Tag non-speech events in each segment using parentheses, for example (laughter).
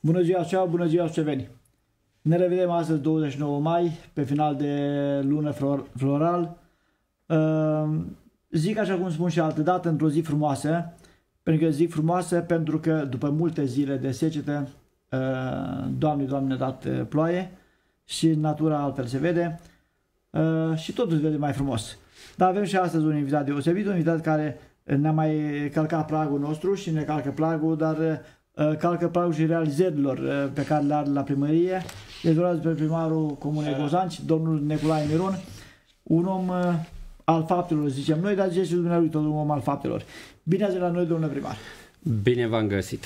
Bună ziua, ceau, bună ziua, ceveni! Ne revedem astăzi 29 mai, pe final de lună floral. Ehm, zic așa cum spun și altă dată, într-o zi frumoasă, pentru că zic frumoasă, pentru că după multe zile de secetă, ehm, Doamne, Doamne, dat eh, ploaie și natura altfel se vede ehm, și totul se vede mai frumos. Dar avem și astăzi un invitat deosebit, un invitat care ne-a mai călcat pragul nostru și ne calcă pragul, dar eh, calcă pragul și realizărilor eh, pe care le are la primărie. Le vorbesc pe primarul Comunei da. Gozanci, domnul Nicolae Mirun, un om eh, al faptelor, zicem noi, dar zice și dumnealui tot un om al faptelor. Bine ați la noi, domnule primar! Bine v-am găsit!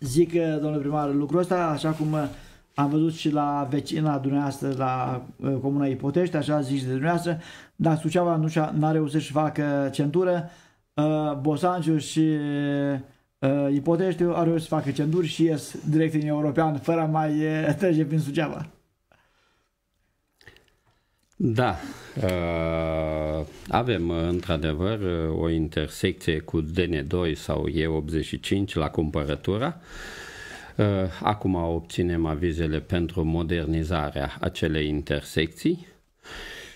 Zic, domnule primar, lucrul ăsta, așa cum am văzut și la vecina dumneavoastră, la uh, Comuna Ipotești, așa zici de dumneavoastră, dar Suceava nu a reușit să facă centură, uh, Bosanciu și uh, Ipotești au reușit să facă centuri și ies direct în european, fără mai uh, trece prin Suceava. Da, avem într-adevăr o intersecție cu DN2 sau E85 la cumpărătura. Ă, acum obținem avizele pentru modernizarea acelei intersecții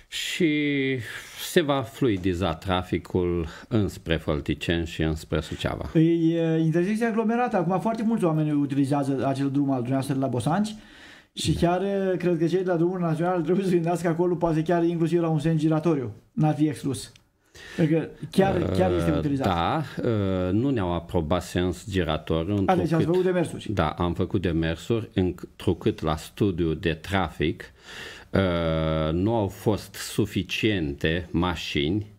și se va fluidiza traficul înspre Fălticeni și înspre Suceava. E intersecția aglomerată. Acum foarte mulți oameni utilizează acel drum al dumneavoastră la Bosanci și da. chiar cred că cei de la drumul național trebuie să gândească acolo, poate chiar inclusiv la un sens giratoriu. N-ar fi exclus. Adică chiar, uh, chiar este utilizat. Da, uh, nu ne-au aprobat sens girator. Deci ați făcut demersuri. Da, am făcut demersuri, întrucât la studiu de trafic uh, nu au fost suficiente mașini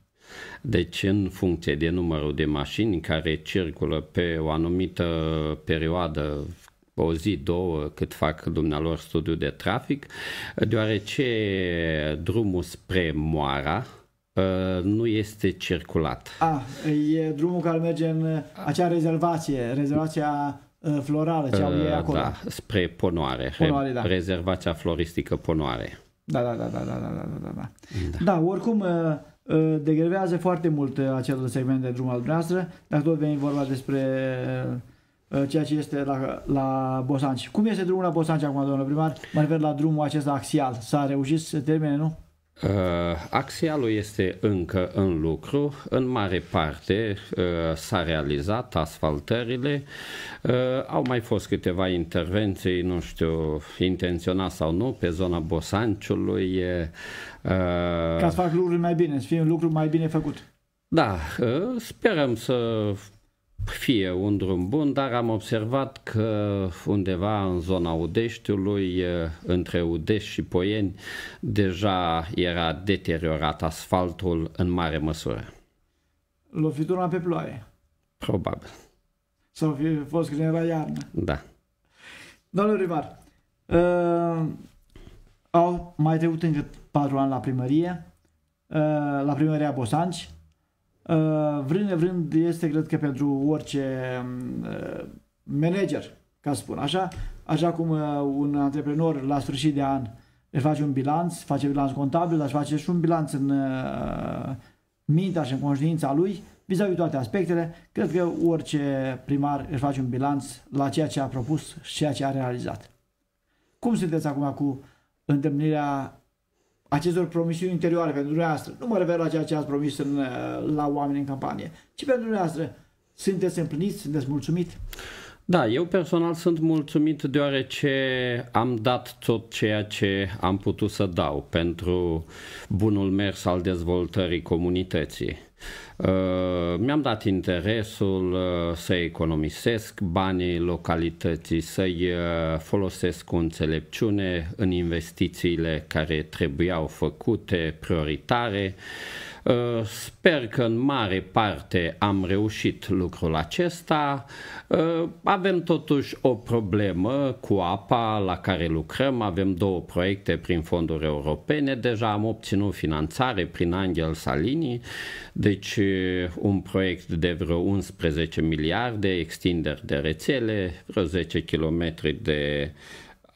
deci în funcție de numărul de mașini care circulă pe o anumită perioadă o zi, două, cât fac dumnealor studiu de trafic, deoarece drumul spre Moara, Ă, nu este circulat. Ah, e drumul care merge în acea rezervație, rezervația ă, florală, ce au uh, ei ă, da, acolo. Da, spre Ponoare, Ponoare da. rezervația floristică Ponoare. Da, da, da, da, da, da, da, da. Da, da, da oricum degrevează foarte mult acel segment de drum al dumneavoastră, dacă tot veni vorba despre ceea ce este la, la Bosanci. Cum este drumul la Bosanci acum, domnule primar? Mă refer la drumul acesta axial. S-a reușit să termine, nu? Uh, axialul este încă în lucru, în mare parte uh, s-a realizat asfaltările, uh, au mai fost câteva intervenții, nu știu, intenționat sau nu, pe zona Bosanciului. Uh, Ca să fac lucruri mai bine, să fie un lucru mai bine făcut. Da, uh, sperăm să fie un drum bun, dar am observat că undeva în zona Udeștiului, între Udești și Poieni, deja era deteriorat asfaltul în mare măsură. Lovitura pe ploaie. Probabil. Sau fi fost când era iarnă. Da. Domnul Rivar, uh, au mai trecut încă patru ani la primărie, uh, la primăria Bosanci, Uh, vrând nevrând este, cred că, pentru orice um, uh, manager, ca să spun așa, așa cum uh, un antreprenor la sfârșit de an își face un bilanț, face bilanț contabil, dar își face și un bilanț în mintea și în conștiința lui, vis-a-vis toate aspectele, cred că orice primar își face un bilanț la ceea ce a propus și ceea ce a realizat. Cum sunteți acum cu întâlnirea acestor promisiuni interioare pentru dumneavoastră. Nu mă refer la ceea ce ați promis în, uh, la oameni în campanie, ci pentru dumneavoastră. Sunteți împliniți? Sunteți mulțumit? Da, eu personal sunt mulțumit deoarece am dat tot ceea ce am putut să dau pentru bunul mers al dezvoltării comunității. Uh, mi-am dat interesul uh, să economisesc banii localității, să-i uh, folosesc cu înțelepciune în investițiile care trebuiau făcute, prioritare. Uh, sper că în mare parte am reușit lucrul acesta. Uh, avem totuși o problemă cu apa la care lucrăm. Avem două proiecte prin fonduri europene. Deja am obținut finanțare prin Angel Salini, deci uh, un proiect de vreo 11 miliarde, extinderi de rețele, vreo 10 km de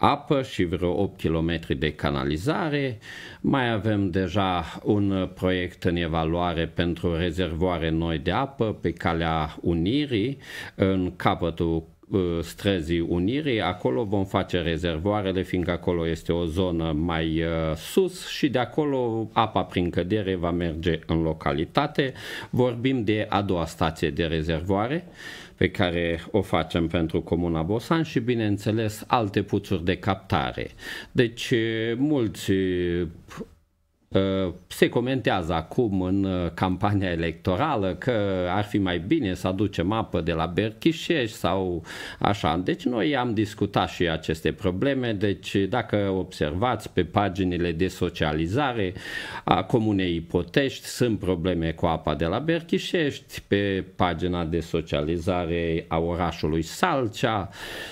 apă și vreo 8 km de canalizare. Mai avem deja un proiect în evaluare pentru rezervoare noi de apă pe calea Unirii, în capătul uh, străzii Unirii, acolo vom face rezervoarele, fiindcă acolo este o zonă mai uh, sus și de acolo apa prin cădere va merge în localitate. Vorbim de a doua stație de rezervoare pe care o facem pentru Comuna Bosan și, bineînțeles, alte puțuri de captare. Deci, mulți Uh, se comentează acum în uh, campania electorală că ar fi mai bine să aducem apă de la Berchișești sau așa. Deci noi am discutat și aceste probleme, deci dacă observați pe paginile de socializare a Comunei Ipotești sunt probleme cu apa de la Berchișești, pe pagina de socializare a orașului Salcea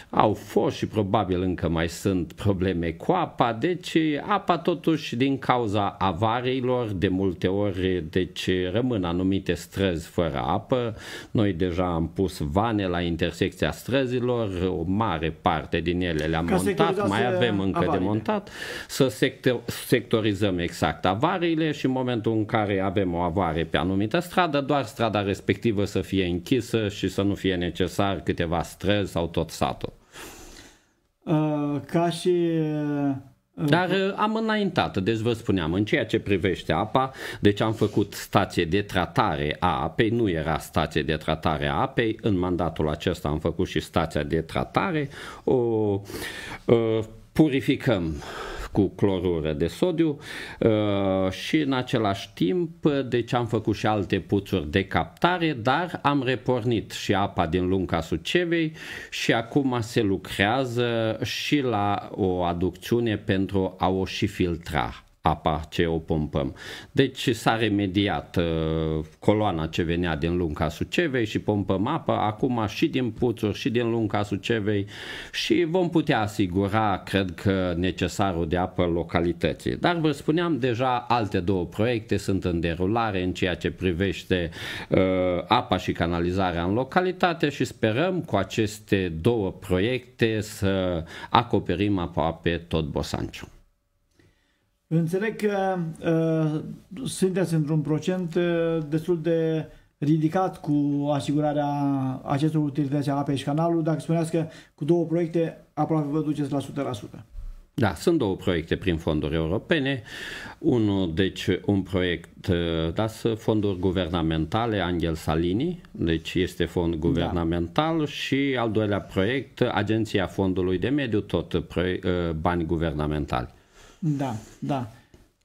au fost și probabil încă mai sunt probleme cu apa, deci apa totuși din cauza avariilor, de multe ori deci rămân anumite străzi fără apă. Noi deja am pus vane la intersecția străzilor, o mare parte din ele le-am montat, mai avem încă avariile. de montat, să sectorizăm exact avariile și în momentul în care avem o avare pe anumită stradă, doar strada respectivă să fie închisă și să nu fie necesar câteva străzi sau tot satul. Uh, ca și dar uh, am înaintat, deci vă spuneam, în ceea ce privește apa, deci am făcut stație de tratare a apei, nu era stație de tratare a apei, în mandatul acesta am făcut și stația de tratare, o, o uh, purificăm cu clorură de sodiu uh, și în același timp deci am făcut și alte puțuri de captare, dar am repornit și apa din lunca Sucevei și acum se lucrează și la o aducțiune pentru a o și filtra apa ce o pompăm. Deci s-a remediat uh, coloana ce venea din lunga Sucevei și pompăm apă acum și din puțuri și din lunga Sucevei și vom putea asigura, cred că, necesarul de apă localității. Dar vă spuneam deja, alte două proiecte sunt în derulare în ceea ce privește uh, apa și canalizarea în localitate și sperăm cu aceste două proiecte să acoperim aproape tot Bosanciu. Înțeleg că uh, sunteți într-un procent uh, destul de ridicat cu asigurarea acestor utilități a apei și canalul. Dacă spuneați că cu două proiecte aproape vă duceți la 100%. Da, sunt două proiecte prin fonduri europene. Unul, deci, un proiect, uh, da, sunt fonduri guvernamentale, Angel Salini, deci este fond da. guvernamental da. și al doilea proiect, Agenția Fondului de Mediu, tot proiect, uh, bani guvernamentali. Da, da.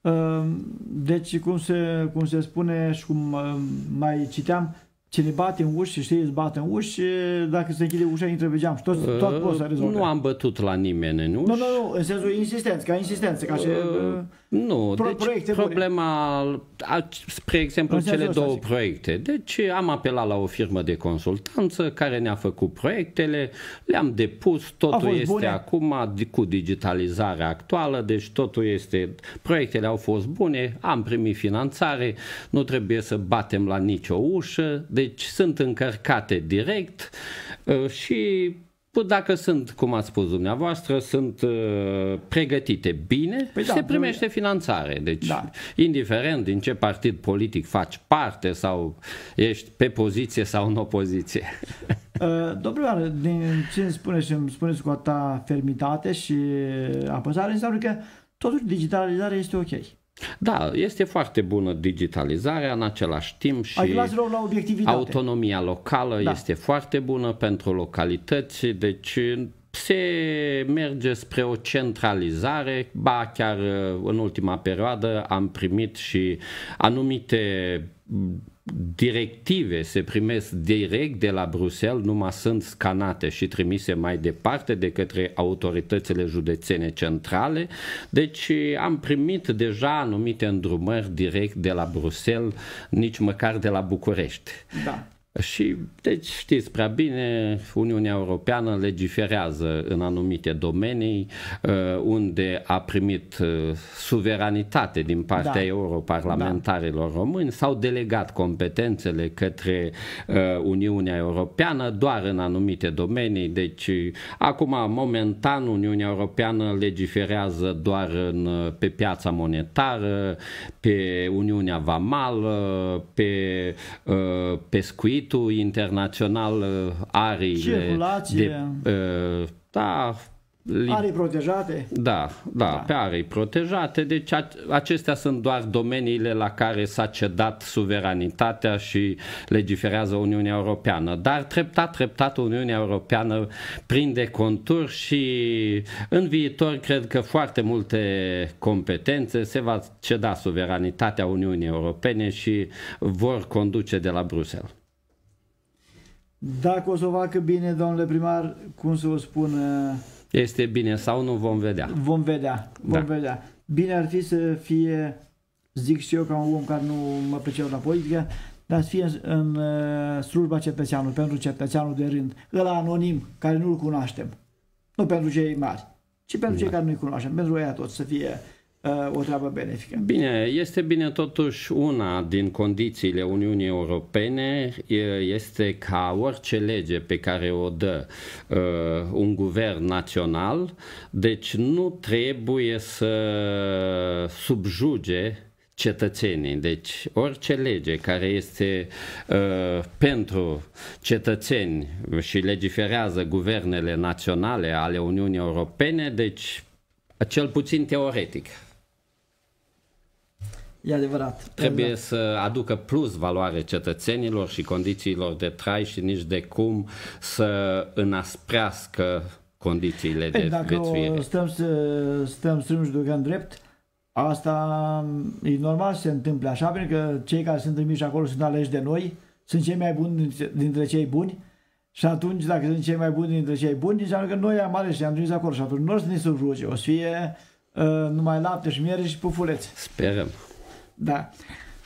Ehm, deci, cum se, cum se spune și cum ehm, mai citeam, cine bate în uși, știi, îți bate în uși, dacă se închide ușa, intră pe geam și tot, uh, tot poți să rezolvi. Nu am bătut la nimeni în uși. Nu, nu, nu, în sensul insistență, ca insistență, ca și... Uh, nu, Pro deci proiecte problema, a, spre exemplu, Așa cele două proiecte. Deci am apelat la o firmă de consultanță care ne-a făcut proiectele, le-am depus, totul este bune. acum cu digitalizarea actuală, deci totul este, proiectele au fost bune, am primit finanțare, nu trebuie să batem la nicio ușă, deci sunt încărcate direct uh, și Bă, păi dacă sunt, cum ați spus dumneavoastră, sunt uh, pregătite bine, păi da, se da, primește finanțare. Deci, da. indiferent din ce partid politic faci parte sau ești pe poziție sau în opoziție. (laughs) Uh, Domnule, din ce îmi spuneți și îmi spuneți cu atâta fermitate și apăsare, înseamnă că totuși digitalizarea este ok. Da, este foarte bună digitalizarea în același timp și la autonomia locală da. este foarte bună pentru localități, deci se merge spre o centralizare, ba chiar în ultima perioadă am primit și anumite directive se primesc direct de la Bruxelles, numai sunt scanate și trimise mai departe de către autoritățile județene centrale. Deci am primit deja anumite îndrumări direct de la Bruxelles, nici măcar de la București. Da. Și, deci, știți prea bine, Uniunea Europeană legiferează în anumite domenii uh, unde a primit uh, suveranitate din partea da. europarlamentarilor da. români, s-au delegat competențele către uh, Uniunea Europeană doar în anumite domenii. Deci, acum, momentan, Uniunea Europeană legiferează doar în, pe piața monetară, pe Uniunea Vamală, pe pescuit, circuitul internațional uh, arii Circulație. de, de uh, da, li... Arii protejate? Da, da, da, pe arii protejate. Deci acestea sunt doar domeniile la care s-a cedat suveranitatea și legiferează Uniunea Europeană. Dar treptat, treptat Uniunea Europeană prinde contur și în viitor cred că foarte multe competențe se va ceda suveranitatea Uniunii Europene și vor conduce de la Bruxelles. Dacă da, o să o facă bine, domnule primar, cum să vă spun... Este bine sau nu, vom vedea. Vom vedea, vom da. vedea. Bine ar fi să fie, zic și eu ca un om care nu mă pricep la politică, dar să fie în, în slujba cetățeanului, pentru cetățeanul de rând, ăla anonim, care nu-l cunoaștem. Nu pentru cei mari, ci pentru da. cei care nu-i cunoaștem, pentru ea toți să fie Uh, o treabă benefică. Bine, este bine totuși una din condițiile Uniunii Europene este ca orice lege pe care o dă uh, un guvern național, deci nu trebuie să subjuge cetățenii. Deci orice lege care este uh, pentru cetățeni și legiferează guvernele naționale ale Uniunii Europene, deci cel puțin teoretic E adevărat. Trebuie exact. să aducă plus valoare cetățenilor și condițiilor de trai și nici de cum să înasprească condițiile păi, de Dacă viețuire. stăm să stăm strâmbi și ducăm drept, asta mm, e normal să se întâmple așa, pentru că cei care sunt trimiși acolo sunt aleși de noi, sunt cei mai buni dintre cei buni și atunci dacă sunt cei mai buni dintre cei buni, înseamnă că noi am ales și am trimis acolo și atunci nu o să ne surruge, o să fie uh, numai lapte și miere și pufuleți. Sperăm. Da.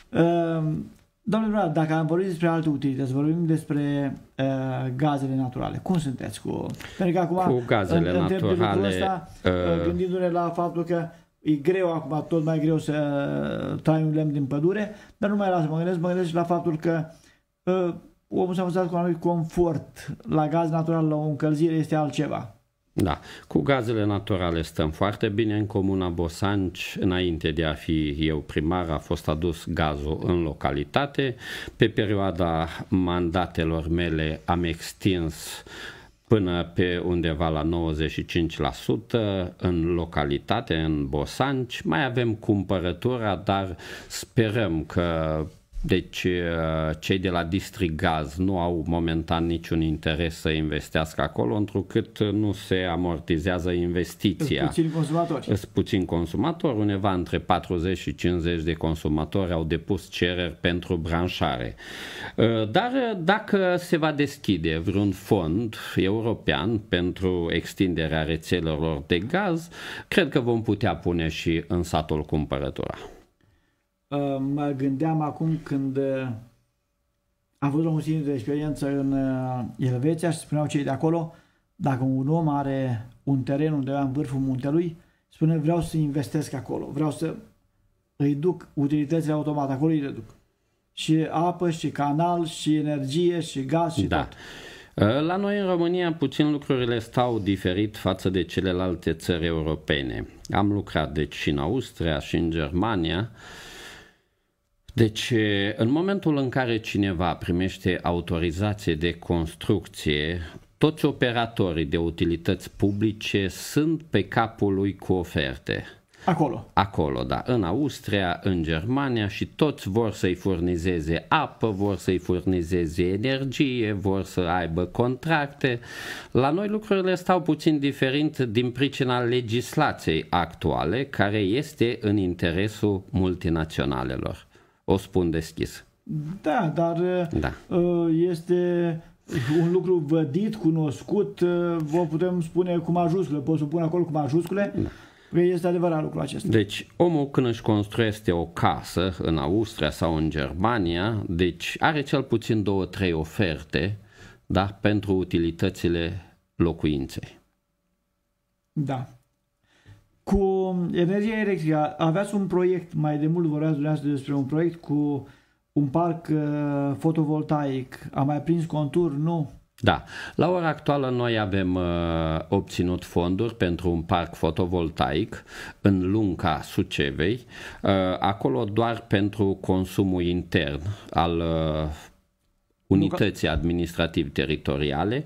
Ehm, domnule Brad, dacă am vorbit despre alte utilități, vorbim despre uh, gazele naturale. Cum sunteți cu... Pentru că acum cu gazele în, naturale, ăsta, uh, gândindu-ne la faptul că e greu acum, tot mai greu să trai un lemn din pădure, dar nu mai lasă, mă gândesc, mă gândesc la faptul că uh, omul s-a văzut cu un anumit confort la gaz natural, la o încălzire, este altceva. Da, cu gazele naturale stăm foarte bine. În Comuna Bosanci, înainte de a fi eu primar, a fost adus gazul în localitate. Pe perioada mandatelor mele am extins până pe undeva la 95% în localitate, în Bosanci. Mai avem cumpărătura, dar sperăm că deci uh, cei de la District Gaz nu au momentan niciun interes să investească acolo, întrucât uh, nu se amortizează investiția. Sunt puțin consumatori. Sunt puțin consumatori, undeva între 40 și 50 de consumatori au depus cereri pentru branșare. Uh, dar dacă se va deschide vreun fond european pentru extinderea rețelelor de gaz, cred că vom putea pune și în satul cumpărătura. Uh, mă gândeam acum când uh, am văzut o mulțime de experiență în uh, Elveția și spuneau cei de acolo, dacă un om are un teren undeva în vârful muntelui, spune vreau să investesc acolo, vreau să îi duc utilitățile automate, acolo îi duc Și apă, și canal, și energie, și gaz, și da. tot. La noi în România puțin lucrurile stau diferit față de celelalte țări europene. Am lucrat deci și în Austria și în Germania, uh, deci, în momentul în care cineva primește autorizație de construcție, toți operatorii de utilități publice sunt pe capul lui cu oferte. Acolo. Acolo, da. În Austria, în Germania și toți vor să-i furnizeze apă, vor să-i furnizeze energie, vor să aibă contracte. La noi lucrurile stau puțin diferit din pricina legislației actuale, care este în interesul multinaționalelor o spun deschis. Da, dar da. Ă, este un lucru vădit, cunoscut, ă, vă putem spune cu majuscule, pot să pun acolo cu majuscule, da. Păi este adevărat lucrul acesta. Deci, omul când își construiește o casă în Austria sau în Germania, deci are cel puțin două, trei oferte da, pentru utilitățile locuinței. Da. Cu energia electrică, aveați un proiect, mai de mult vorbeați dumneavoastră despre un proiect cu un parc uh, fotovoltaic, a mai prins contur, nu? Da. La ora actuală noi avem uh, obținut fonduri pentru un parc fotovoltaic în Lunca Sucevei, uh, acolo doar pentru consumul intern al uh, unității administrativ-teritoriale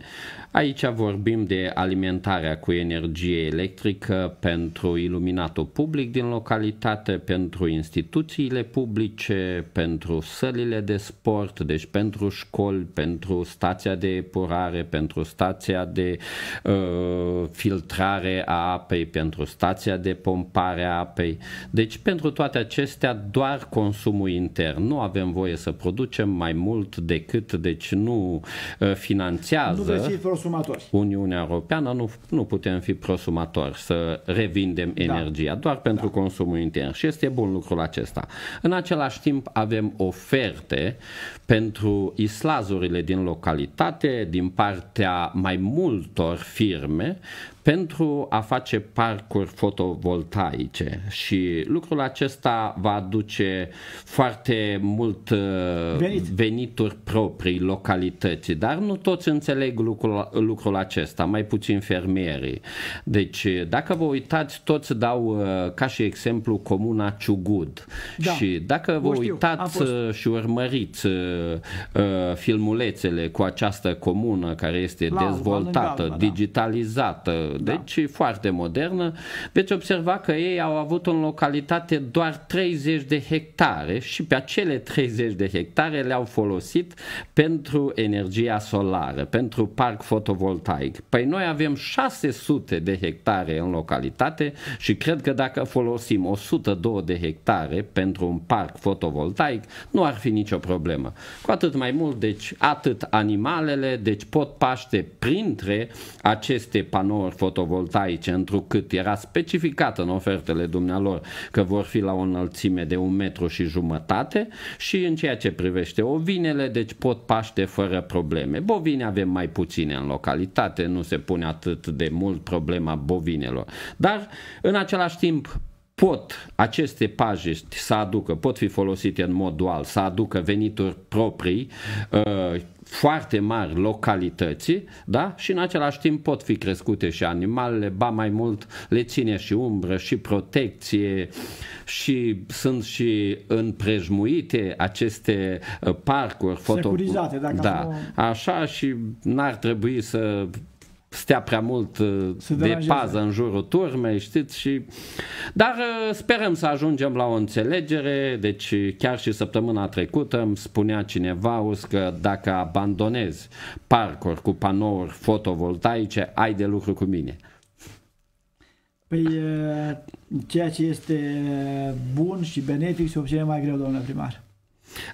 Aici vorbim de alimentarea cu energie electrică pentru iluminatul public din localitate, pentru instituțiile publice, pentru sălile de sport, deci pentru școli, pentru stația de epurare, pentru stația de uh, filtrare a apei, pentru stația de pompare a apei. Deci pentru toate acestea doar consumul intern. Nu avem voie să producem mai mult decât, deci nu uh, finanțează. Nu prosumatori. Uniunea Europeană nu, nu putem fi prosumatori, să revindem da. energia da. doar pentru da. consumul intern și este bun lucrul acesta. În același timp avem oferte pentru islazurile din localitate din partea mai multor firme pentru a face parcuri fotovoltaice și lucrul acesta va aduce foarte mult uh, Venit. venituri proprii localității, dar nu toți înțeleg lucrul, lucrul acesta, mai puțin fermierii. Deci uh, dacă vă uitați, toți dau uh, ca și exemplu comuna Ciugud da. și dacă vă știu, uitați și urmăriți filmulețele cu această comună care este La, dezvoltată, da. digitalizată, da. deci da. foarte modernă, veți observa că ei au avut în localitate doar 30 de hectare și pe acele 30 de hectare le-au folosit pentru energia solară, pentru parc fotovoltaic. Păi noi avem 600 de hectare în localitate și cred că dacă folosim 102 de hectare pentru un parc fotovoltaic, nu ar fi nicio problemă. Cu atât mai mult, deci atât animalele, deci pot paște printre aceste panouri fotovoltaice, întrucât era specificată în ofertele dumnealor că vor fi la o înălțime de un metru și jumătate și în ceea ce privește ovinele, deci pot paște fără probleme. Bovine avem mai puține în localitate, nu se pune atât de mult problema bovinelor. Dar, în același timp, pot aceste paje să aducă, pot fi folosite în mod dual, să aducă venituri proprii uh, foarte mari localității, da? Și în același timp pot fi crescute și animalele, ba mai mult le ține și umbră, și protecție, și sunt și împrejmuite aceste uh, parcuri. Securizate, da. da. Așa și n-ar trebui să stea prea mult uh, Se de pază în jurul turmei, știți, și... Dar uh, sperăm să ajungem la o înțelegere, deci uh, chiar și săptămâna trecută îmi spunea cineva, Us, că dacă abandonezi parcuri cu panouri fotovoltaice, ai de lucru cu mine. Păi, ceea ce este bun și benefic se obține mai greu, domnule primar.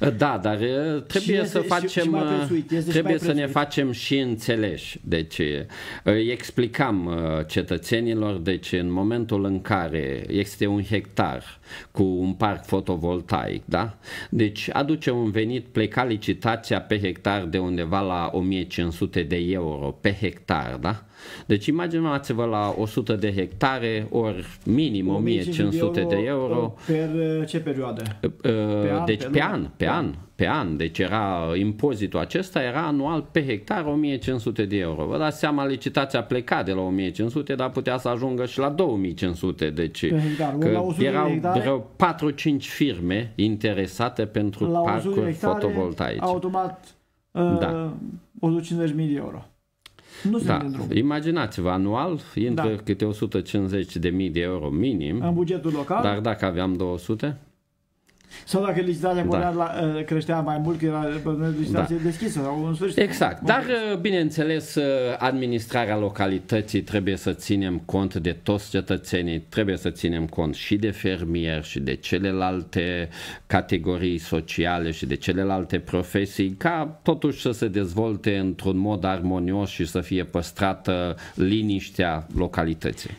Uh, da, dar uh, trebuie și să este, facem, și, și uh, prețuit, trebuie să ne facem și înțeleși. Deci îi explicam cetățenilor, deci în momentul în care este un hectar cu un parc fotovoltaic, da? Deci aduce un venit, pleca licitația pe hectar de undeva la 1500 de euro pe hectar, da? Deci imaginați-vă la 100 de hectare ori minim 1500 de euro. Uh, per uh, ce perioadă? Uh, pe an, deci pe, pe an, pe da. an, pe an. Deci era impozitul acesta era anual pe hectar 1500 de euro. Vă dați seama, licitația plecat de la 1500, dar putea să ajungă și la 2500. Deci Că erau vreo 4-5 firme interesate pentru parcuri fotovoltaice. Automat da. 150.000 de euro. Nu da. drum. Imaginați-vă, anual intră da. câte 150 de mii de euro minim. În bugetul local. Dar dacă aveam 200? Sau dacă licitația da. la, ă, creștea mai mult, că era licitație da. deschisă sau în sfârșit. Exact. Dar, ă, bineînțeles, ă, administrarea localității trebuie să ținem cont de toți cetățenii, trebuie să ținem cont și de fermieri și de celelalte categorii sociale și de celelalte profesii, ca totuși să se dezvolte într-un mod armonios și să fie păstrată liniștea localității.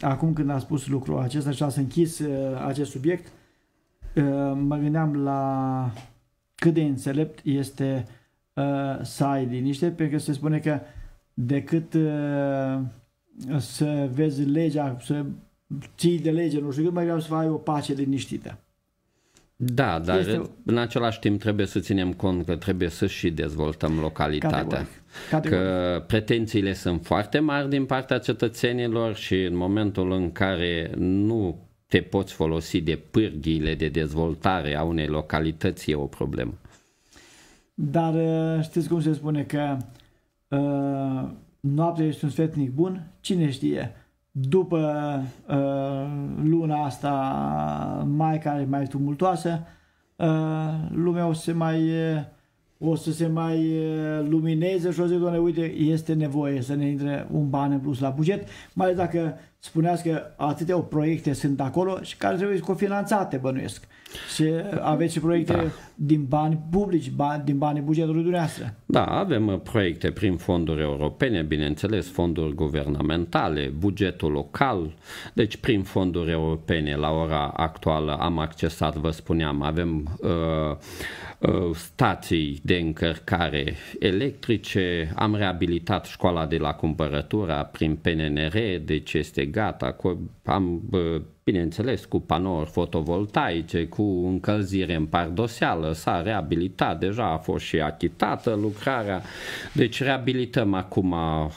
Acum când a spus lucrul acesta și ați închis acest subiect, mă gândeam la cât de înțelept este ă, să ai liniște, pentru că se spune că decât ă, să vezi legea, să ții de lege, nu știu cât, mai vreau să ai o pace liniștită. Da, dar este... în același timp trebuie să ținem cont că trebuie să și dezvoltăm localitatea. Categoric. Categoric. Că pretențiile sunt foarte mari din partea cetățenilor și în momentul în care nu te poți folosi de pârghiile de dezvoltare a unei localități e o problemă. Dar uh, știți cum se spune că uh, noaptea este un sfetnic bun? Cine știe? După uh, luna asta mai care mai tumultoasă, uh, lumea o să se mai uh, o să se mai uh, lumineze și o să zic, uite, este nevoie să ne intre un ban în plus la buget, mai dacă spuneați că atâtea proiecte sunt acolo și care trebuie cofinanțate, bănuiesc. Și aveți și proiecte da. din bani publici, bani, din banii bugetului dumneavoastră. Da, avem uh, proiecte prin fonduri europene, bineînțeles, fonduri guvernamentale, bugetul local, deci prin fonduri europene la ora actuală am accesat, vă spuneam, avem uh, uh, stații de încărcare electrice, am reabilitat școala de la cumpărătura prin PNR, deci este gata, am uh, bineînțeles, cu panouri fotovoltaice, cu încălzire în pardoseală, s-a reabilitat, deja a fost și achitată lucrarea. Deci reabilităm acum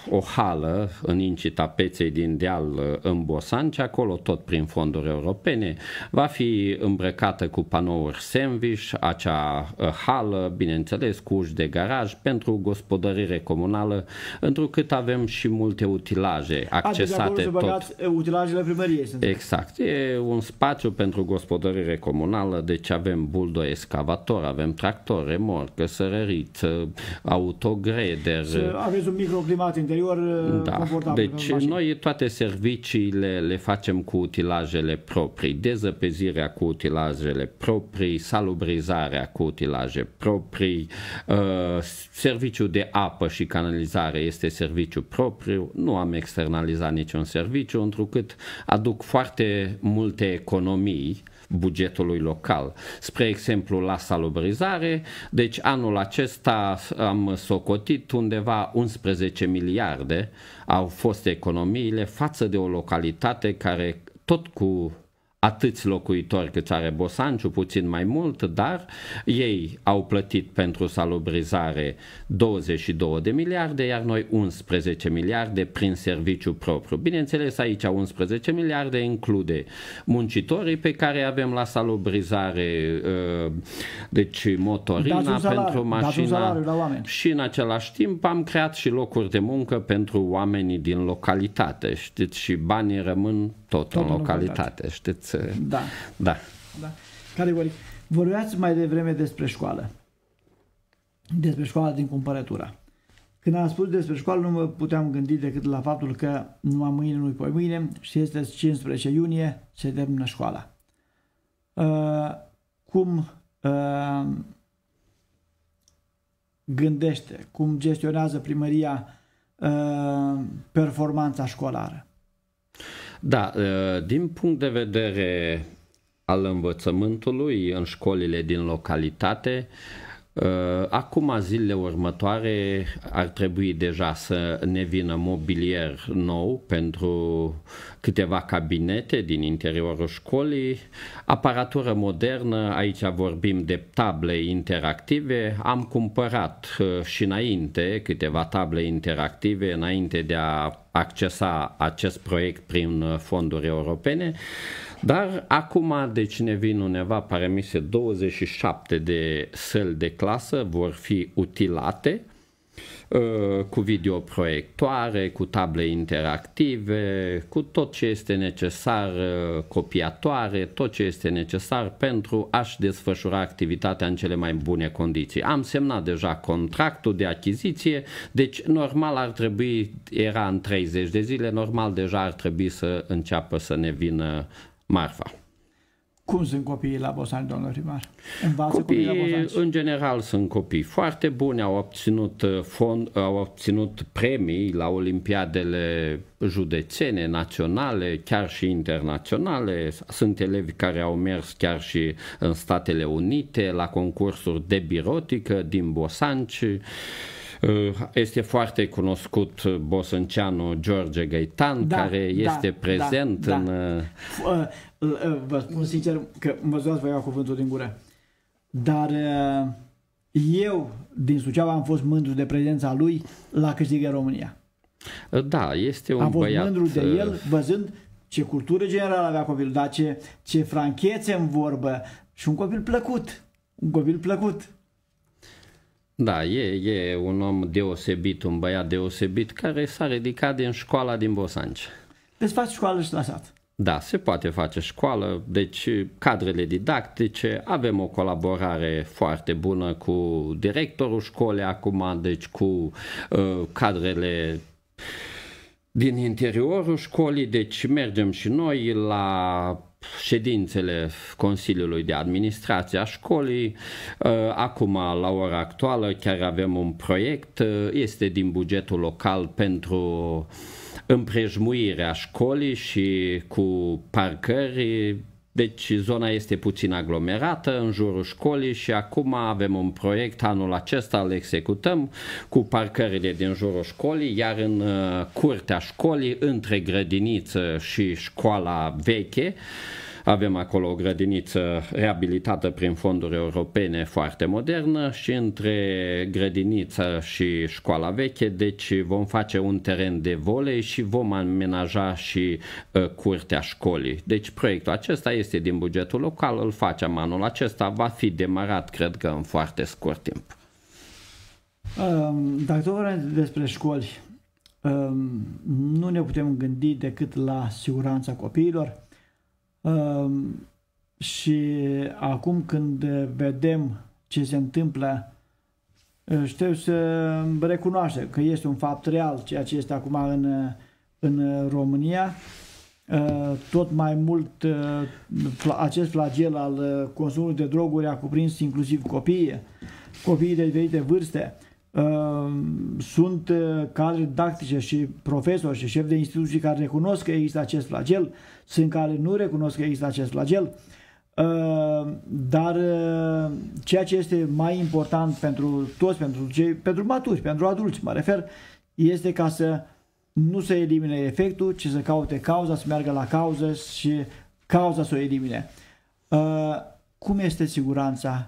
o hală în incita peței din deal în Bosanci, acolo tot prin fonduri europene. Va fi îmbrăcată cu panouri sandwich, acea ă, hală, bineînțeles, cu uși de garaj pentru gospodărire comunală, întrucât avem și multe utilaje deci accesate adică tot. utilajele primăriei. Sunt exact. E un spațiu pentru gospodărire comunală, deci avem buldo excavator, avem tractor, remorcă, sărărit, autogreder. Aveți un microclimat interior da. Uh, deci noi toate serviciile le facem cu utilajele proprii, dezăpezirea cu utilajele proprii, salubrizarea cu utilaje proprii, uh, serviciu de apă și canalizare este serviciu propriu, nu am externalizat niciun serviciu, întrucât aduc foarte multe, economii bugetului local. Spre exemplu, la salubrizare, deci anul acesta am socotit undeva 11 miliarde au fost economiile față de o localitate care tot cu atâți locuitori cât are Bosanciu, puțin mai mult, dar ei au plătit pentru salubrizare 22 de miliarde, iar noi 11 miliarde prin serviciu propriu. Bineînțeles, aici 11 miliarde include muncitorii pe care avem la salubrizare, uh, deci motorina Da salariu, pentru mașina și în același timp am creat și locuri de muncă pentru oamenii din localitate, știți, și banii rămân tot, tot în localitate, localitate știți? Uh, da. Da. da. Categoric. Vorbeați mai devreme despre școală despre școala din cumpărătura. Când am spus despre școală, nu mă puteam gândi decât la faptul că numai mâine, nu-i poi mâine și este 15 iunie, se termină școala. Uh, cum uh, gândește, cum gestionează primăria uh, performanța școlară? Da, uh, din punct de vedere al învățământului în școlile din localitate, uh, Uh, acum, zilele următoare, ar trebui deja să ne vină mobilier nou pentru câteva cabinete din interiorul școlii, aparatură modernă, aici vorbim de table interactive, am cumpărat uh, și înainte câteva table interactive, înainte de a accesa acest proiect prin uh, fonduri europene, dar acum, deci ne vin undeva, pare mi se, 27 de săli de clasă vor fi utilate uh, cu videoproiectoare, cu table interactive, cu tot ce este necesar, uh, copiatoare, tot ce este necesar pentru a-și desfășura activitatea în cele mai bune condiții. Am semnat deja contractul de achiziție, deci normal ar trebui, era în 30 de zile, normal deja ar trebui să înceapă să ne vină Marfa. Cum sunt copiii la Bosani, domnule primar? Învață copiii, copiii la în general, sunt copii foarte buni, au obținut, uh, fond, au obținut premii la olimpiadele județene, naționale, chiar și internaționale. Sunt elevi care au mers chiar și în Statele Unite la concursuri de birotică din Bosanci. Eh, este foarte cunoscut eh, bosânceanul George Gaitan, da, care da, este da, prezent da, în... Da. Vă spun sincer că mă zoați vă iau cuvântul din gură. Dar eu, din Suceava, am fost mândru de prezența lui la câștigă România. Da, este un Am fost băiat... mândru de el, văzând ce cultură generală avea copilul, dar ce, ce franchețe în vorbă și un copil plăcut. Un copil plăcut. Da, e, e un om deosebit, un băiat deosebit care s-a ridicat din școala din Bosanci. Deci faci școală și la sat. Da, se poate face școală, deci cadrele didactice, avem o colaborare foarte bună cu directorul școlii acum, deci cu uh, cadrele din interiorul școlii, deci mergem și noi la ședințele Consiliului de Administrație a școlii. Uh, acum, la ora actuală, chiar avem un proiect, uh, este din bugetul local pentru împrejmuirea școlii și cu parcări deci zona este puțin aglomerată în jurul școlii și acum avem un proiect, anul acesta îl executăm cu parcările din jurul școlii, iar în uh, curtea școlii, între grădiniță și școala veche, avem acolo o grădiniță reabilitată prin fonduri europene foarte modernă și între grădiniță și școala veche, deci vom face un teren de volei și vom amenaja și uh, curtea școlii. Deci proiectul acesta este din bugetul local, îl facem anul acesta, va fi demarat cred că în foarte scurt timp. Um, dacă tot vorbim despre școli, um, nu ne putem gândi decât la siguranța copiilor și acum când vedem ce se întâmplă, trebuie să recunoaște că este un fapt real ceea ce este acum în, în România. Tot mai mult acest flagel al consumului de droguri a cuprins inclusiv copiii, copiii de diferite vârste. Ehm, sunt eh, cadre didactice și profesori și șefi de instituții care recunosc că există acest flagel, sunt care nu recunosc că există acest flagel, ehm, dar eh, ceea ce este mai important pentru toți, pentru cei, pentru maturi, pentru adulți, mă refer, este ca să nu se elimine efectul, ci să caute cauza, să meargă la cauză și cauza să o elimine. Ehm, cum este siguranța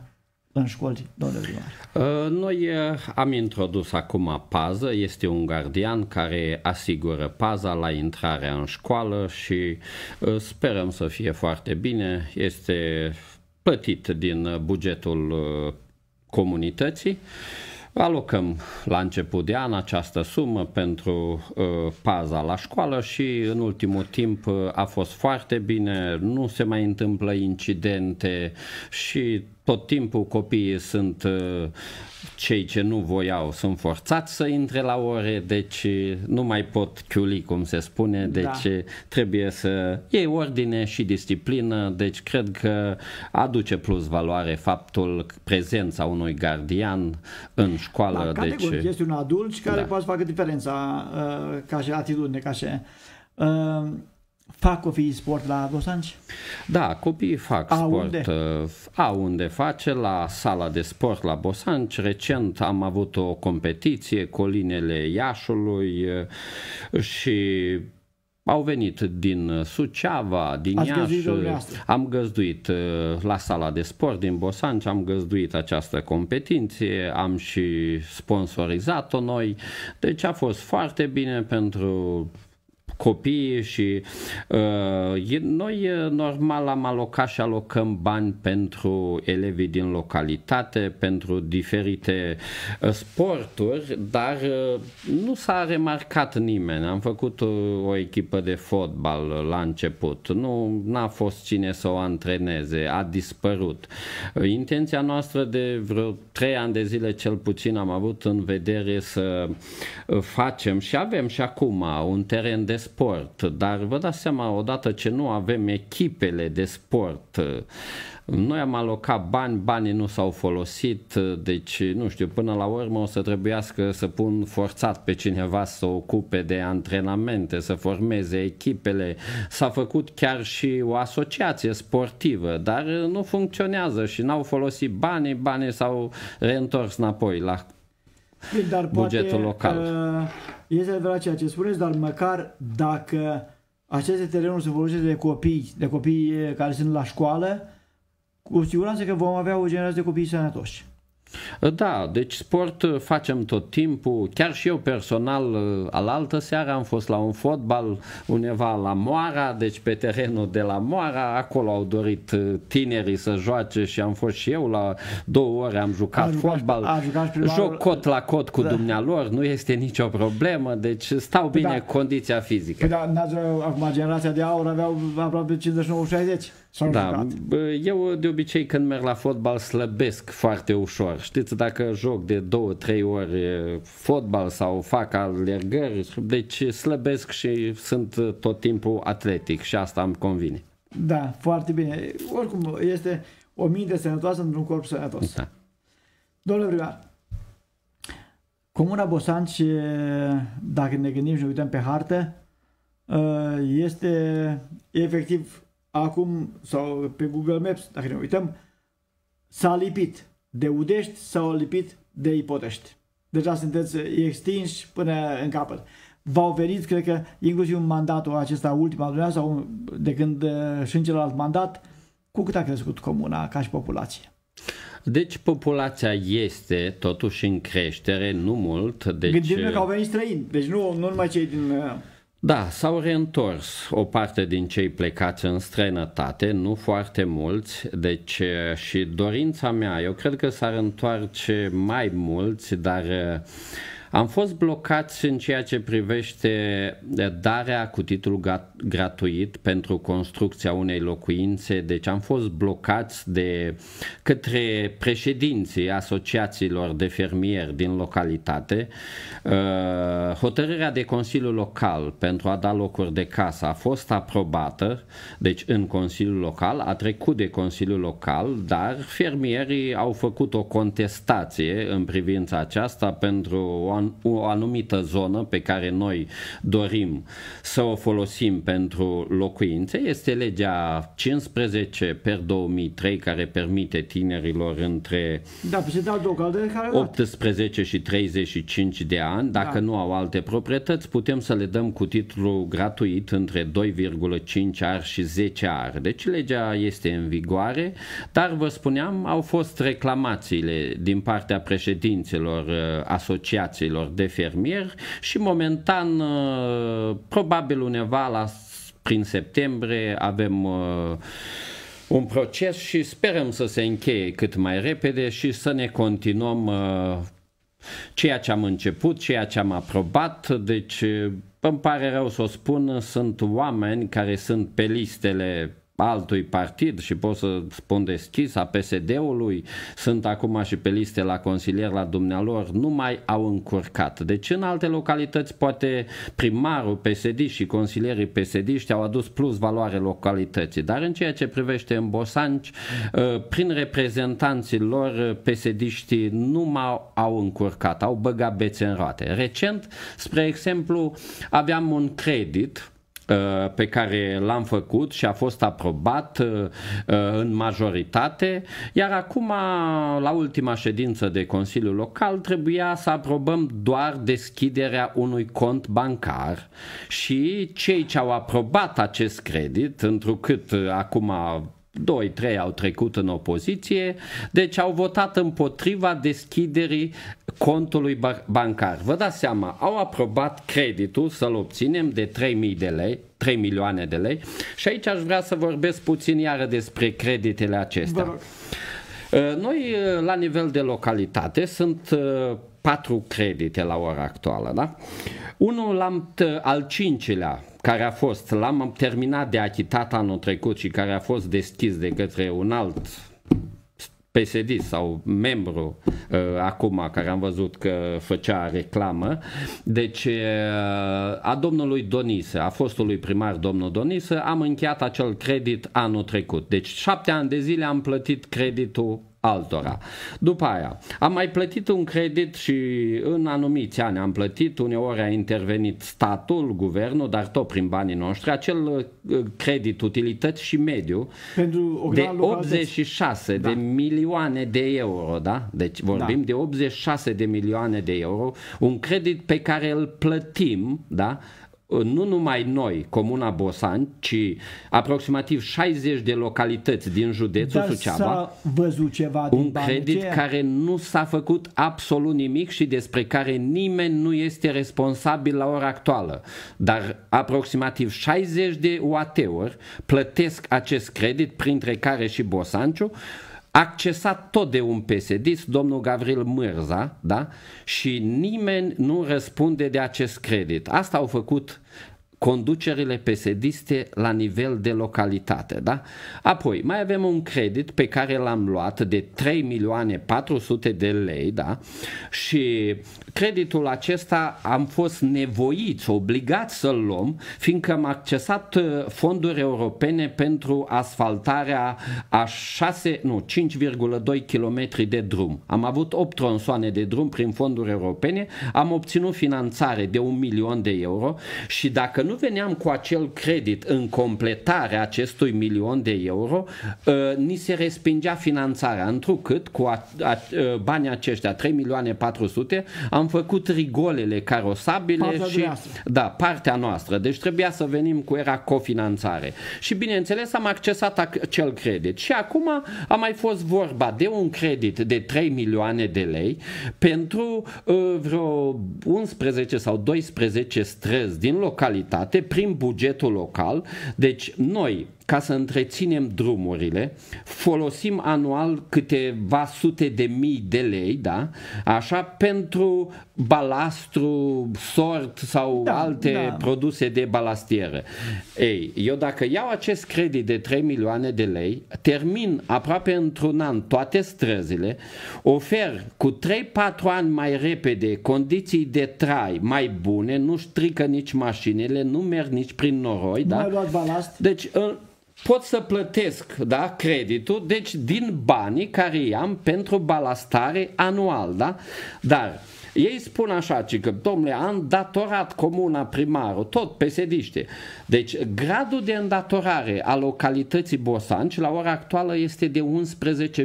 în școli, domnule primar? Uh, noi uh, am introdus acum pază, este un gardian care asigură paza la intrarea în școală și uh, sperăm să fie foarte bine. Este plătit din bugetul comunității. Alocăm la început de an această sumă pentru uh, paza la școală și în ultimul timp uh, a fost foarte bine, nu se mai întâmplă incidente și tot timpul copiii sunt uh, cei ce nu voiau sunt forțați să intre la ore, deci uh, nu mai pot chiuli, cum se spune, da. deci da. trebuie să iei ordine și disciplină, deci cred că aduce plus valoare faptul prezența unui gardian în școală. Da, deci, este un adult care da. poate să facă diferența ca și atitudine, ca și... Fac copiii sport la Gosanci? Da, copiii fac A sport. Unde? Uh, a unde face, la sala de sport la Bosanci. Recent am avut o competiție, Colinele Iașului uh, și au venit din Suceava, din Ați Iași, găzduit am găzduit uh, la sala de sport din Bosanci, am găzduit această competiție, am și sponsorizat-o noi, deci a fost foarte bine pentru copiii și uh, noi normal am alocat și alocăm bani pentru elevii din localitate, pentru diferite uh, sporturi, dar uh, nu s-a remarcat nimeni. Am făcut uh, o echipă de fotbal la început. Nu n-a fost cine să o antreneze, a dispărut. Intenția noastră de vreo trei ani de zile cel puțin am avut în vedere să facem și avem și acum un teren de sport sport, dar vă dați seama, odată ce nu avem echipele de sport, noi am alocat bani, banii nu s-au folosit, deci nu știu, până la urmă o să trebuiască să pun forțat pe cineva să ocupe de antrenamente, să formeze echipele. S-a făcut chiar și o asociație sportivă, dar nu funcționează și n-au folosit banii, banii s-au reîntors înapoi la dar poate, bugetul local. Uh, este adevărat ceea ce spuneți, dar măcar dacă aceste terenuri sunt folosite de copii, de copii eh, care sunt la școală, cu siguranță că vom avea o generație de copii sănătoși. Da, deci sport uh, facem tot timpul. Chiar și eu personal, uh, al altă seară am fost la un fotbal undeva la Moara, deci pe terenul de la Moara, acolo au dorit uh, tinerii să joace și am fost și eu la două ore am jucat a fotbal. A jucat primarul... Joc cot la cot cu da. dumnealor, nu este nicio problemă, deci stau păi bine da. condiția fizică. Păi da, acum generația de aur aveau aproape 59-60. S-au da, jucat. eu de obicei când merg la fotbal slăbesc foarte ușor. Știți, dacă joc de două, trei ori fotbal sau fac alergări, deci slăbesc și sunt tot timpul atletic și asta îmi convine. Da, foarte bine. Oricum, este o minte sănătoasă într-un corp sănătos. Da. Domnule primar, Comuna Bosan și dacă ne gândim și ne uităm pe hartă, este efectiv acum, sau pe Google Maps, dacă ne uităm, s-a lipit de Udești, s-au lipit de Ipotești. Deja sunteți extinși până în capăt. V-au venit, cred că, inclusiv un mandatul acesta ultim al dumneavoastră, sau de când uh, și în celălalt mandat, cu cât a crescut comuna ca și populație? Deci populația este totuși în creștere, nu mult. Deci... Gândim că au venit străini, deci nu, nu numai cei din uh, da, s-au reîntors o parte din cei plecați în străinătate, nu foarte mulți, deci și dorința mea, eu cred că s-ar întoarce mai mulți, dar uh, am fost blocați în ceea ce privește eh, darea cu titlu gratuit pentru construcția unei locuințe, deci am fost blocați de către președinții asociațiilor de fermieri din localitate. Eh, hotărârea de Consiliul Local pentru a da locuri de casă a fost aprobată, deci în Consiliul Local, a trecut de Consiliul Local, dar fermierii au făcut o contestație în privința aceasta pentru o o anumită zonă pe care noi dorim să o folosim pentru locuințe. Este legea 15 per 2003 care permite tinerilor între da, care 18 și 35 de ani, da. dacă da. nu au alte proprietăți, putem să le dăm cu titlu gratuit între 2,5 ar și 10 ar. Deci legea este în vigoare, dar vă spuneam, au fost reclamațiile din partea președinților uh, asociației profesiilor de fermier și momentan uh, probabil undeva la prin septembrie avem uh, un proces și sperăm să se încheie cât mai repede și să ne continuăm uh, ceea ce am început, ceea ce am aprobat. Deci, uh, îmi pare rău să o spun, sunt oameni care sunt pe listele altui partid și pot să spun deschis a PSD-ului, sunt acum și pe liste la consilier la dumnealor, nu mai au încurcat. Deci în alte localități poate primarul PSD și consilierii psd au adus plus valoare localității, dar în ceea ce privește în Bosanci, ă, prin reprezentanții lor psd nu mai au încurcat, au băgat bețe în roate. Recent, spre exemplu, aveam un credit Uh, pe care l-am făcut și a fost aprobat uh, uh, în majoritate, iar acum, la ultima ședință de consiliu Local, trebuia să aprobăm doar deschiderea unui cont bancar și cei ce au aprobat acest credit, întrucât acum 2-3 au trecut în opoziție, deci au votat împotriva deschiderii contului bancar. Vă dați seama, au aprobat creditul să-l obținem de 3.000 de lei, 3 milioane de lei și aici aș vrea să vorbesc puțin iară despre creditele acestea. Uh, noi, uh, la nivel de localitate, sunt uh, patru credite la ora actuală, da? Unul l-am al cincilea care a fost, l-am terminat de achitat anul trecut și care a fost deschis de către un alt PSD sau membru uh, acum care am văzut că făcea reclamă. Deci uh, a domnului Donise, a fostului primar domnul Donise, am încheiat acel credit anul trecut. Deci șapte ani de zile am plătit creditul altora. După aia, am mai plătit un credit și în anumiți ani am plătit, uneori a intervenit statul, guvernul, dar tot prin banii noștri, acel uh, credit, utilități și mediu Pentru de 86 da. de milioane de euro, da? Deci da. vorbim da. de 86 de milioane de euro, un credit pe care îl plătim, da? nu numai noi, Comuna Bosan, ci aproximativ 60 de localități din județul Dar Suceava, văzut ceva un din credit banii. care nu s-a făcut absolut nimic și despre care nimeni nu este responsabil la ora actuală. Dar aproximativ 60 de UAT-uri plătesc acest credit, printre care și Bosanciu, accesat tot de un psd domnul Gavril Mârza, da? și nimeni nu răspunde de acest credit. Asta au făcut conducerile psd la nivel de localitate. Da? Apoi, mai avem un credit pe care l-am luat de 3 milioane 400 de lei da? și creditul acesta am fost nevoiți, obligați să-l luăm, fiindcă am accesat uh, fonduri europene pentru asfaltarea a 6, nu, 5,2 km de drum. Am avut 8 tronsoane de drum prin fonduri europene, am obținut finanțare de un milion de euro și dacă nu nu veneam cu acel credit în completarea acestui milion de euro, uh, ni se respingea finanțarea, întrucât cu a, a, uh, banii aceștia, 3 milioane 400, am făcut rigolele carosabile partea și da, partea noastră. Deci trebuia să venim cu era cofinanțare. Și bineînțeles am accesat acel credit. Și acum a mai fost vorba de un credit de 3 milioane de lei pentru uh, vreo 11 sau 12 străzi din localitate state prin bugetul local. Deci noi ca să întreținem drumurile, folosim anual câteva sute de mii de lei, da? Așa, pentru balastru, sort sau da, alte da. produse de balastieră. Ei, eu dacă iau acest credit de 3 milioane de lei, termin aproape într-un an toate străzile, ofer cu 3-4 ani mai repede condiții de trai mai bune, nu strică nici mașinile, nu merg nici prin noroi. Nu da? mai luat balast. Deci pot să plătesc da, creditul, deci din banii care i-am pentru balastare anual. Da? Dar ei spun așa, ci că, domnule, am îndatorat comuna primarul, tot pe sediște, Deci, gradul de îndatorare a localității Bosanci la ora actuală este de 11,25%,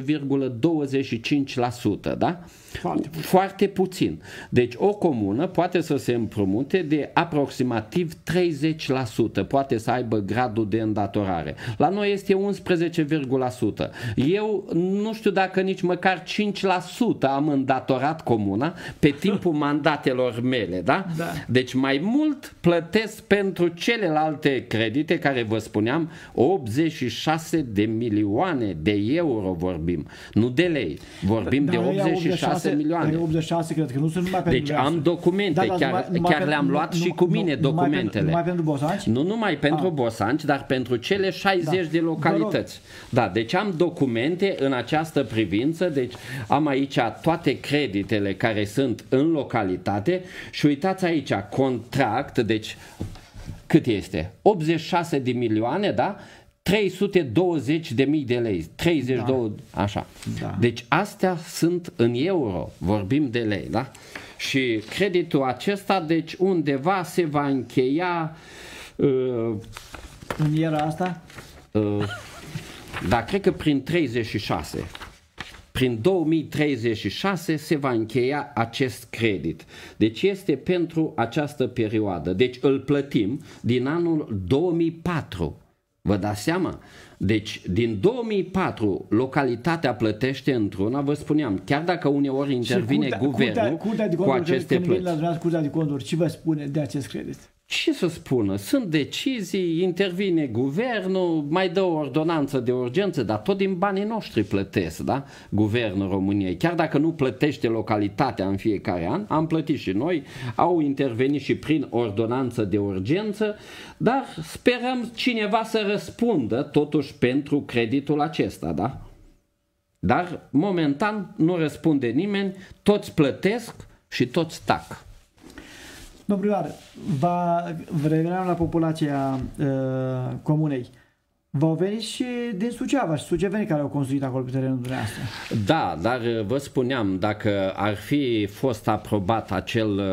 da? Foarte puțin. Foarte puțin. Deci o comună poate să se împrumute de aproximativ 30%, poate să aibă gradul de îndatorare. La noi este 11,1%. Eu nu știu dacă nici măcar 5% am îndatorat comuna pe (laughs) timpul mandatelor mele, da? da? Deci mai mult plătesc pentru celelalte credite care vă spuneam 86 de milioane de euro vorbim, nu de lei, vorbim da, de 86, 86 86, adică milioane. Ai adică 86, cred că nu sunt numai pentru Deci am documente, da, da, chiar, numai, numai chiar le-am luat nu, și cu mine nu, documentele. Numai pentru, numai pentru Bosanci? Nu numai ah. pentru ah. Bosanci, dar pentru cele 60 da. de localități. Da, deci am documente în această privință, deci am aici toate creditele care sunt în localitate și uitați aici, contract, deci cât este? 86 de milioane, da? 320 de mii de lei, 32, da. așa. Da. Deci astea sunt în euro, vorbim de lei, da? Și creditul acesta, deci undeva se va încheia... Uh, în era asta? Uh, da, cred că prin 36. Prin 2036 se va încheia acest credit. Deci este pentru această perioadă. Deci îl plătim din anul 2004 Vă dați seama? Deci, din 2004, localitatea plătește într-una, vă spuneam, chiar dacă uneori intervine curtea, guvernul curtea, curtea de conturi, cu aceste plăți. La curtea de conduri, ce vă spune de acest credit? ce să spună, sunt decizii, intervine guvernul, mai dă o ordonanță de urgență, dar tot din banii noștri plătesc, da? Guvernul României, chiar dacă nu plătește localitatea în fiecare an, am plătit și noi, au intervenit și prin ordonanță de urgență, dar sperăm cineva să răspundă totuși pentru creditul acesta, da? Dar momentan nu răspunde nimeni, toți plătesc și toți tac primar, va revenim la populația uh, comunei. vă veni și din Suceava și suceveni care au construit acolo pe terenul dumneavoastră. Da, dar uh, vă spuneam, dacă ar fi fost aprobat acel uh,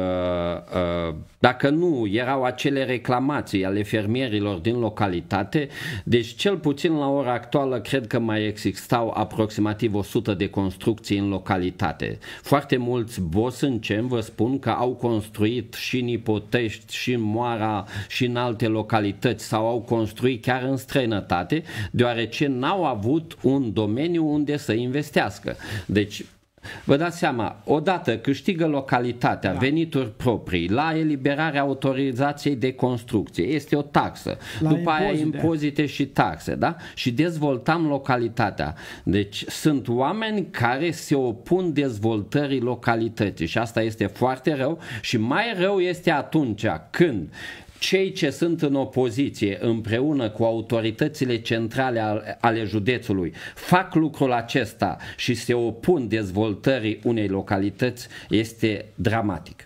uh, dacă nu, erau acele reclamații ale fermierilor din localitate, deci cel puțin la ora actuală cred că mai existau aproximativ 100 de construcții în localitate. Foarte mulți bosâncem vă spun că au construit și în Ipotești, și în Moara, și în alte localități sau au construit chiar în străinătate, deoarece n-au avut un domeniu unde să investească. Deci Vă dați seama, odată câștigă localitatea, da. venituri proprii, la eliberarea autorizației de construcție, este o taxă, la după impozite. aia impozite și taxe, da? Și dezvoltam localitatea. Deci sunt oameni care se opun dezvoltării localității și asta este foarte rău și mai rău este atunci când cei ce sunt în opoziție împreună cu autoritățile centrale ale județului fac lucrul acesta și se opun dezvoltării unei localități este dramatic.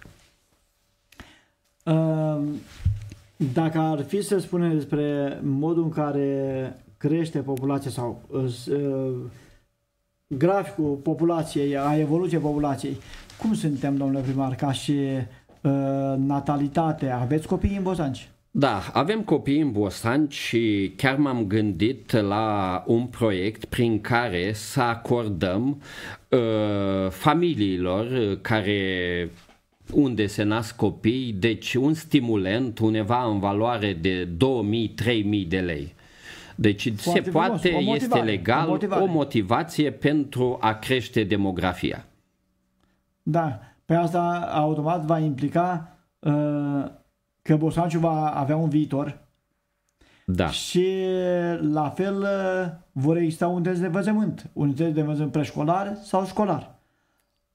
Dacă ar fi să spunem despre modul în care crește populația sau uh, graficul populației, a evoluției populației, cum suntem, domnule primar, ca și Ă, natalitate. Aveți copii în Bosanci? Da, avem copii în Bosanci și chiar m-am gândit la un proiect prin care să acordăm uh, familiilor ă, care unde se nasc copii, deci un stimulant undeva în valoare de 2000-3000 de lei. Deci Foarte se poate, frumos, este legal, o, o motivație pentru a crește demografia. Da, pe asta automat va implica uh, că Bosanciu va avea un viitor da. și la fel uh, vor exista unități de învățământ, unități de învățământ preșcolar sau școlar.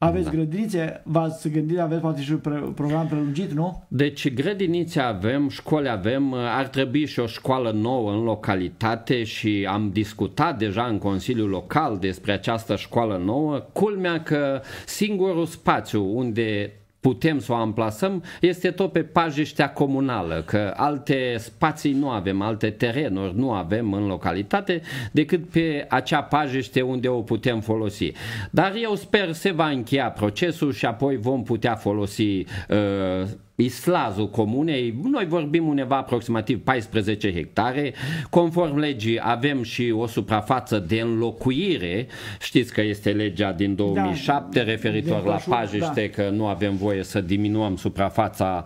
Aveți da. grădinițe, v-ați gândit, aveți poate și un program prelungit, nu? Deci grădinițe avem, școli avem, ar trebui și o școală nouă în localitate și am discutat deja în Consiliul Local despre această școală nouă. Culmea că singurul spațiu unde putem să o amplasăm este tot pe pajiștea comunală, că alte spații nu avem, alte terenuri nu avem în localitate decât pe acea pajiște unde o putem folosi. Dar eu sper se va încheia procesul și apoi vom putea folosi uh, islazul comunei, noi vorbim undeva aproximativ 14 hectare, conform legii avem și o suprafață de înlocuire, știți că este legea din 2007 da, referitor la pajiște, da. că nu avem voie să diminuăm suprafața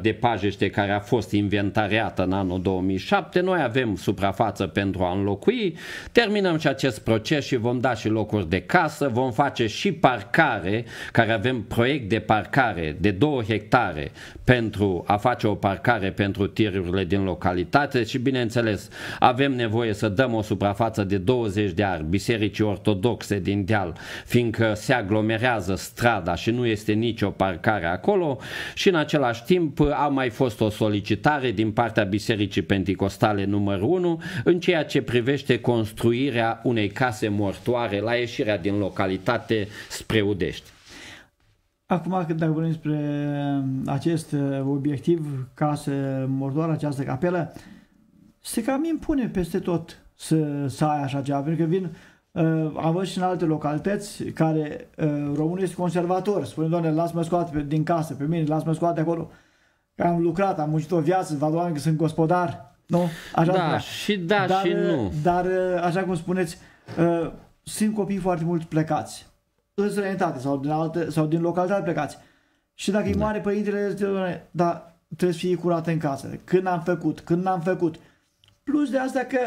de pajește care a fost inventariată în anul 2007, noi avem suprafață pentru a înlocui, terminăm și acest proces și vom da și locuri de casă, vom face și parcare, care avem proiect de parcare de 2 hectare pentru a face o parcare pentru tirurile din localitate și bineînțeles avem nevoie să dăm o suprafață de 20 de ari bisericii ortodoxe din deal, fiindcă se aglomerează strada și nu este nicio parcare acolo și în același timp timp a mai fost o solicitare din partea Bisericii Pentecostale numărul 1 în ceea ce privește construirea unei case mortoare la ieșirea din localitate spre Udești. Acum, când dacă vorbim despre um, acest uh, obiectiv, casă mortoară, această capelă, se cam impune peste tot să, să ai așa ceva, pentru că vin Uh, am văzut și în alte localități care uh, românul este conservator, spune, doamne, las-mă scoate din casă, pe mine, las-mă scoate acolo am lucrat, am muncit o viață, vă oameni că sunt gospodar, nu? Așa da, și da dar, și nu. Uh, dar, uh, așa cum spuneți, uh, sunt copii foarte mulți plecați. În străinătate sau din, alte, sau din localitate plecați. Și dacă da. e mare părintele, dar trebuie să fie curat în casă. Când am făcut, când n-am făcut. Plus de asta că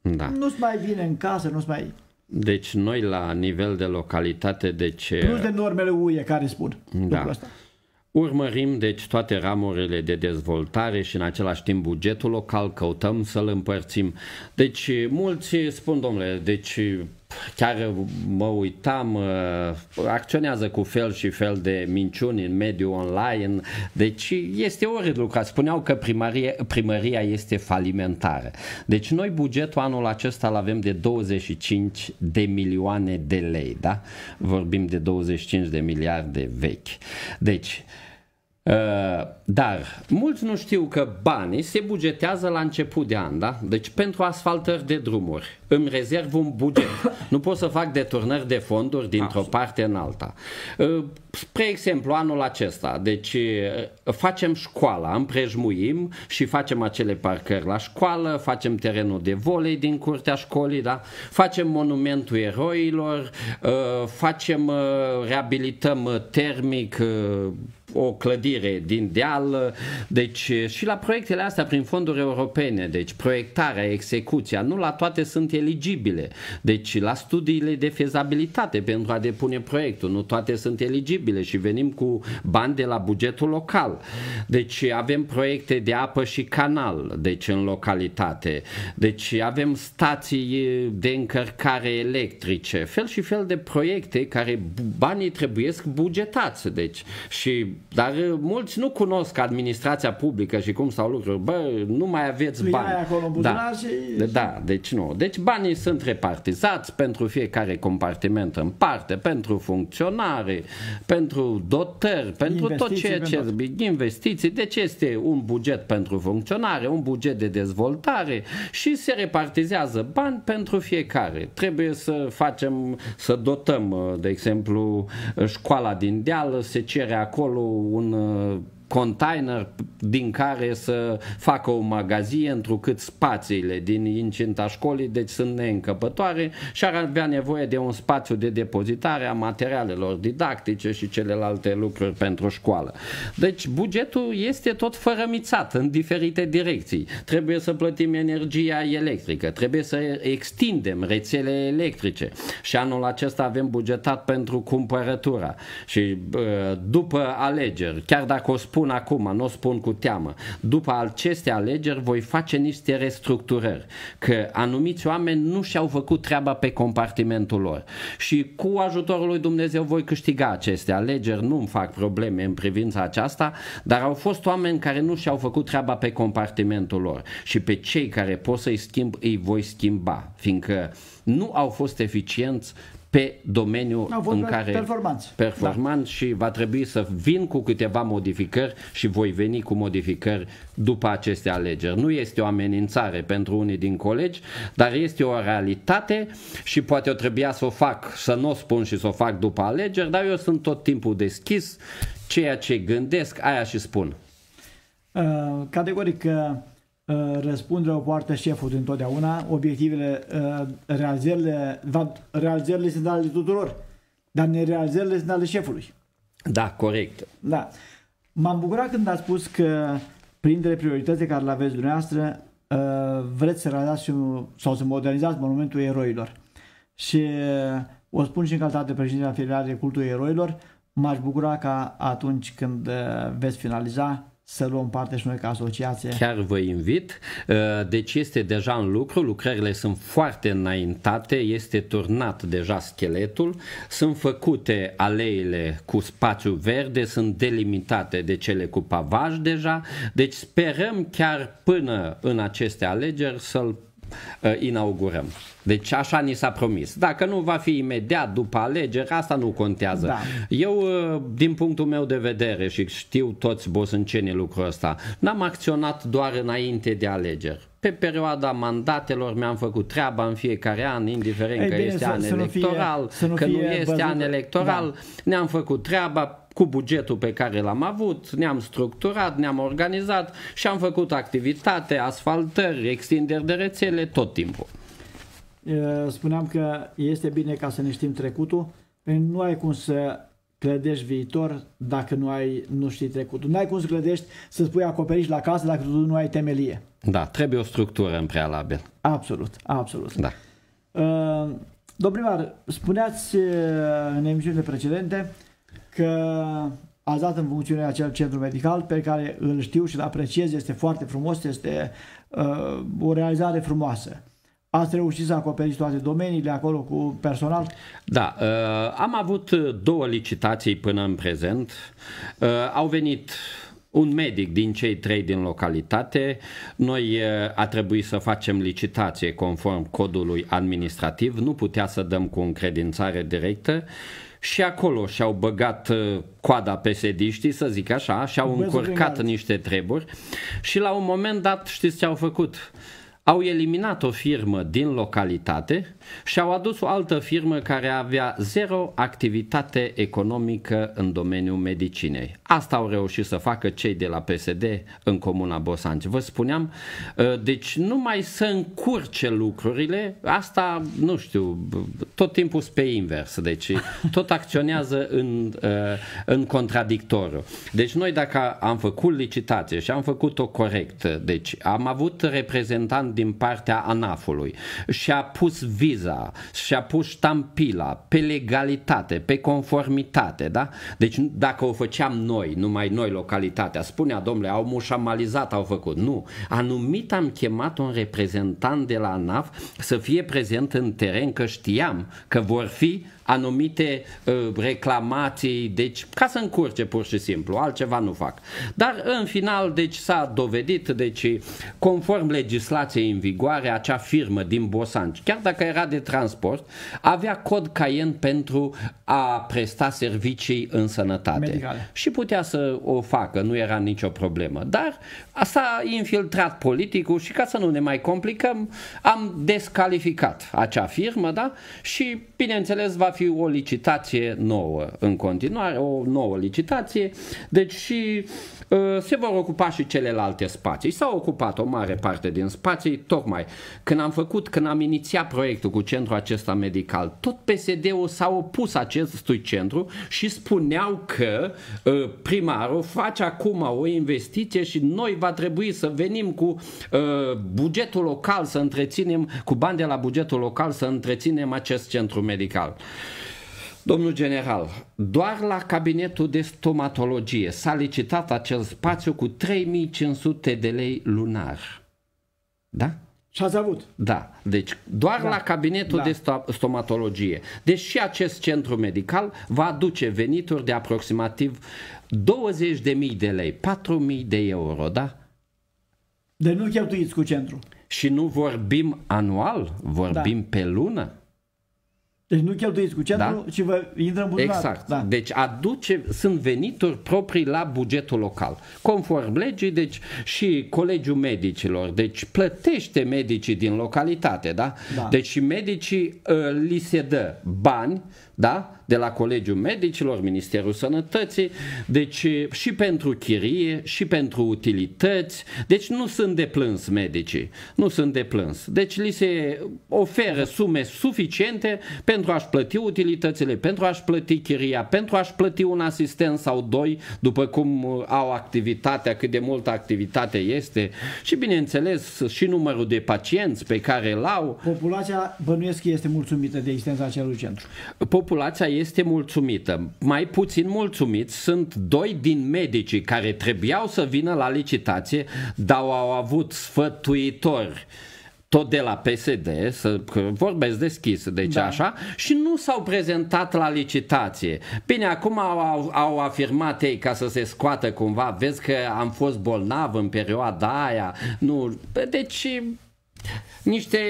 da. nu-ți mai vine în casă, nu-ți mai... Deci noi la nivel de localitate, deci... Plus de normele UE care spun da. lucrul ăsta. Urmărim deci toate ramurile de dezvoltare și în același timp bugetul local, căutăm să-l împărțim. Deci mulți spun, domnule, deci chiar mă uitam, uh, acționează cu fel și fel de minciuni în mediul online, deci este orid lucrat. spuneau că primărie, primăria este falimentară. Deci noi bugetul anul acesta îl avem de 25 de milioane de lei, da? Vorbim de 25 de miliarde vechi. Deci, Ă, dar mulți nu știu că banii se bugetează la început de an, da? Deci pentru asfaltări de drumuri îmi rezerv un buget. (coughs) Nu pot să fac deturnări de fonduri dintr-o parte în alta. Ă, spre exemplu, anul acesta, deci ă, facem școala, împrejmuim și facem acele parcări la școală, facem terenul de volei din curtea școlii, da? facem monumentul eroilor, facem, reabilităm termic o clădire din deal, deci și la proiectele astea prin fonduri europene, deci proiectarea, execuția, nu la toate sunt eligibile, deci la studiile de fezabilitate pentru a depune proiectul, nu toate sunt eligibile și venim cu bani de la bugetul local, deci avem proiecte de apă și canal, deci în localitate, deci avem stații de încărcare electrice, fel și fel de proiecte care banii trebuiesc bugetați, deci și dar uh, mulți nu cunosc administrația publică și cum stau lucrurile. Bă, nu mai aveți Lui păi, bani. acolo da. Și... Da, da, deci nu. Deci banii sunt repartizați pentru fiecare compartiment în parte, pentru funcționare, pentru dotări, pentru investiții, tot ceea ce pentru... investiții. Deci este un buget pentru funcționare, un buget de dezvoltare și se repartizează bani pentru fiecare. Trebuie să facem, să dotăm, uh, de exemplu, școala din Deal, se cere acolo un uh, container din care să facă o magazie întrucât spațiile din incinta școlii deci sunt neîncăpătoare și ar avea nevoie de un spațiu de depozitare a materialelor didactice și celelalte lucruri pentru școală. Deci bugetul este tot fărămițat în diferite direcții. Trebuie să plătim energia electrică, trebuie să extindem rețele electrice și anul acesta avem bugetat pentru cumpărătura și după alegeri, chiar dacă o spun spun acum, nu o spun cu teamă, după aceste alegeri voi face niște restructurări, că anumiți oameni nu și-au făcut treaba pe compartimentul lor și cu ajutorul lui Dumnezeu voi câștiga aceste alegeri, nu îmi fac probleme în privința aceasta, dar au fost oameni care nu și-au făcut treaba pe compartimentul lor și pe cei care pot să-i schimb, îi voi schimba, fiindcă nu au fost eficienți pe domeniul în care performanță, performant da. și va trebui să vin cu câteva modificări și voi veni cu modificări după aceste alegeri. Nu este o amenințare pentru unii din colegi, dar este o realitate și poate o trebuia să o fac, să nu o spun și să o fac după alegeri, dar eu sunt tot timpul deschis, ceea ce gândesc, aia și spun. Uh, categoric, uh Eh, răspunderea o poartă șeful întotdeauna, obiectivele, eh, realizările, realizările sunt ale tuturor, dar nerealizările sunt ale șefului. Da, corect. Da. M-am bucurat când ați spus că printre prioritățile care le aveți dumneavoastră eh, vreți să realizați sau să modernizați monumentul eroilor. Și o spun și în calitate de președinte al Federalei de Eroilor, m-aș bucura ca atunci când veți finaliza să luăm parte și noi ca asociație. Chiar vă invit. Uh, deci este deja în lucru, lucrările sunt foarte înaintate, este turnat deja scheletul, sunt făcute aleile cu spațiu verde, sunt delimitate de cele cu pavaj deja, deci sperăm chiar până în aceste alegeri să-l Uh, inaugurăm. Deci așa ni s-a promis. Dacă nu va fi imediat după alegeri, asta nu contează. Da. Eu, uh, din punctul meu de vedere și știu toți bosâncenii lucrul ăsta, n-am acționat doar înainte de alegeri pe perioada mandatelor mi-am făcut treaba în fiecare an, indiferent Ei, că bine, este să, an să electoral, fie, că nu este bazut, an electoral, da. ne-am făcut treaba cu bugetul pe care l-am avut, ne-am structurat, ne-am organizat și am făcut activitate, asfaltări, extinderi de rețele tot timpul. Spuneam că este bine ca să ne știm trecutul, nu ai cum să clădești viitor dacă nu ai nu știi trecutul. Nu ai cum să clădești, să spui acoperiș la casă dacă tu nu ai temelie. Da, trebuie o structură în prealabil. Absolut, absolut. Da. Uh, domnul primar, spuneați uh, în emisiunile precedente că ați dat în funcțiune acel centru medical pe care îl știu și îl apreciez, este foarte frumos, este uh, o realizare frumoasă. Ați reușit să acoperiți toate domeniile acolo cu personal? Da, uh, am avut două licitații până în prezent. Uh, au venit un medic din cei trei din localitate, noi eh, a trebuit să facem licitație conform codului administrativ, nu putea să dăm cu încredințare directă și acolo și-au băgat eh, coada sediști, să zic așa, și-au încurcat niște treburi și la un moment dat știți ce au făcut? au eliminat o firmă din localitate și au adus o altă firmă care avea zero activitate economică în domeniul medicinei. Asta au reușit să facă cei de la PSD în Comuna Bosanci. Vă spuneam, ă, deci nu mai să încurce lucrurile, asta, nu știu, tot timpul pe invers, deci tot acționează în, ă, în contradictoriu. Deci noi dacă am făcut licitație și am făcut-o corect, deci am avut reprezentant din partea ANAF-ului și a pus viza și a pus ștampila pe legalitate, pe conformitate, da? Deci dacă o făceam noi, numai noi localitatea, spunea domnule, au mușamalizat, au făcut. Nu, anumit am chemat un reprezentant de la ANAF să fie prezent în teren, că știam că vor fi anumite uh, reclamații, deci ca să încurce pur și simplu, altceva nu fac. Dar în final, deci s-a dovedit, deci conform legislației în vigoare, acea firmă din Bosanci, chiar dacă era de transport, avea cod Cayenne pentru a presta servicii în sănătate. Medicale. Și putea să o facă, nu era nicio problemă. Dar s-a infiltrat politicul și ca să nu ne mai complicăm, am descalificat acea firmă, da? Și bineînțeles va fi fi o licitație nouă în continuare, o nouă licitație, deci și uh, se vor ocupa și celelalte spații. S-au ocupat o mare parte din spații, tocmai când am făcut, când am inițiat proiectul cu centrul acesta medical, tot PSD-ul s-a opus acestui centru și spuneau că uh, primarul face acum o investiție și noi va trebui să venim cu uh, bugetul local, să întreținem, cu bani de la bugetul local, să întreținem acest centru medical. Domnul general, doar la cabinetul de stomatologie s-a licitat acel spațiu cu 3500 de lei lunar. Da? Și ați avut. Da, deci doar da. la cabinetul da. de stomatologie. Deci și acest centru medical va aduce venituri de aproximativ 20.000 de lei, 4.000 de euro, da? Deci nu cheltuiți cu centru. Și nu vorbim anual, vorbim da. pe lună. Deci nu cheltuiți cu centru, da? ci vă intră în buzunar. Exact. Da. Deci aduce, sunt venituri proprii la bugetul local. Conform legii, deci și Colegiul Medicilor, deci plătește medicii din localitate, da? da. Deci și medicii uh, li se dă bani da? de la Colegiul Medicilor, Ministerul Sănătății, deci și pentru chirie, și pentru utilități, deci nu sunt de plâns medicii, nu sunt de plâns. Deci li se oferă sume suficiente pentru a-și plăti utilitățile, pentru a-și plăti chiria, pentru a-și plăti un asistent sau doi, după cum au activitatea, cât de multă activitate este și bineînțeles și numărul de pacienți pe care îl au. Populația bănuiesc este mulțumită de existența acelui centru. Pop populația este mulțumită. Mai puțin mulțumiți sunt doi din medicii care trebuiau să vină la licitație, dar au avut sfătuitori tot de la PSD, să vorbesc deschis, deci da. așa, și nu s-au prezentat la licitație. Bine, acum au, au afirmat ei ca să se scoată cumva, vezi că am fost bolnav în perioada aia, nu, deci niște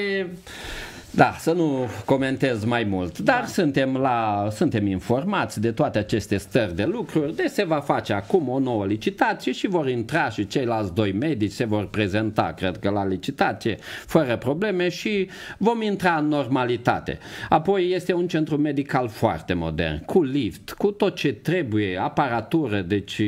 da, să nu comentez mai mult, dar da. suntem, la, suntem informați de toate aceste stări de lucruri, de se va face acum o nouă licitație și vor intra și ceilalți doi medici se vor prezenta, cred că, la licitație, fără probleme și vom intra în normalitate. Apoi este un centru medical foarte modern, cu lift, cu tot ce trebuie, aparatură, deci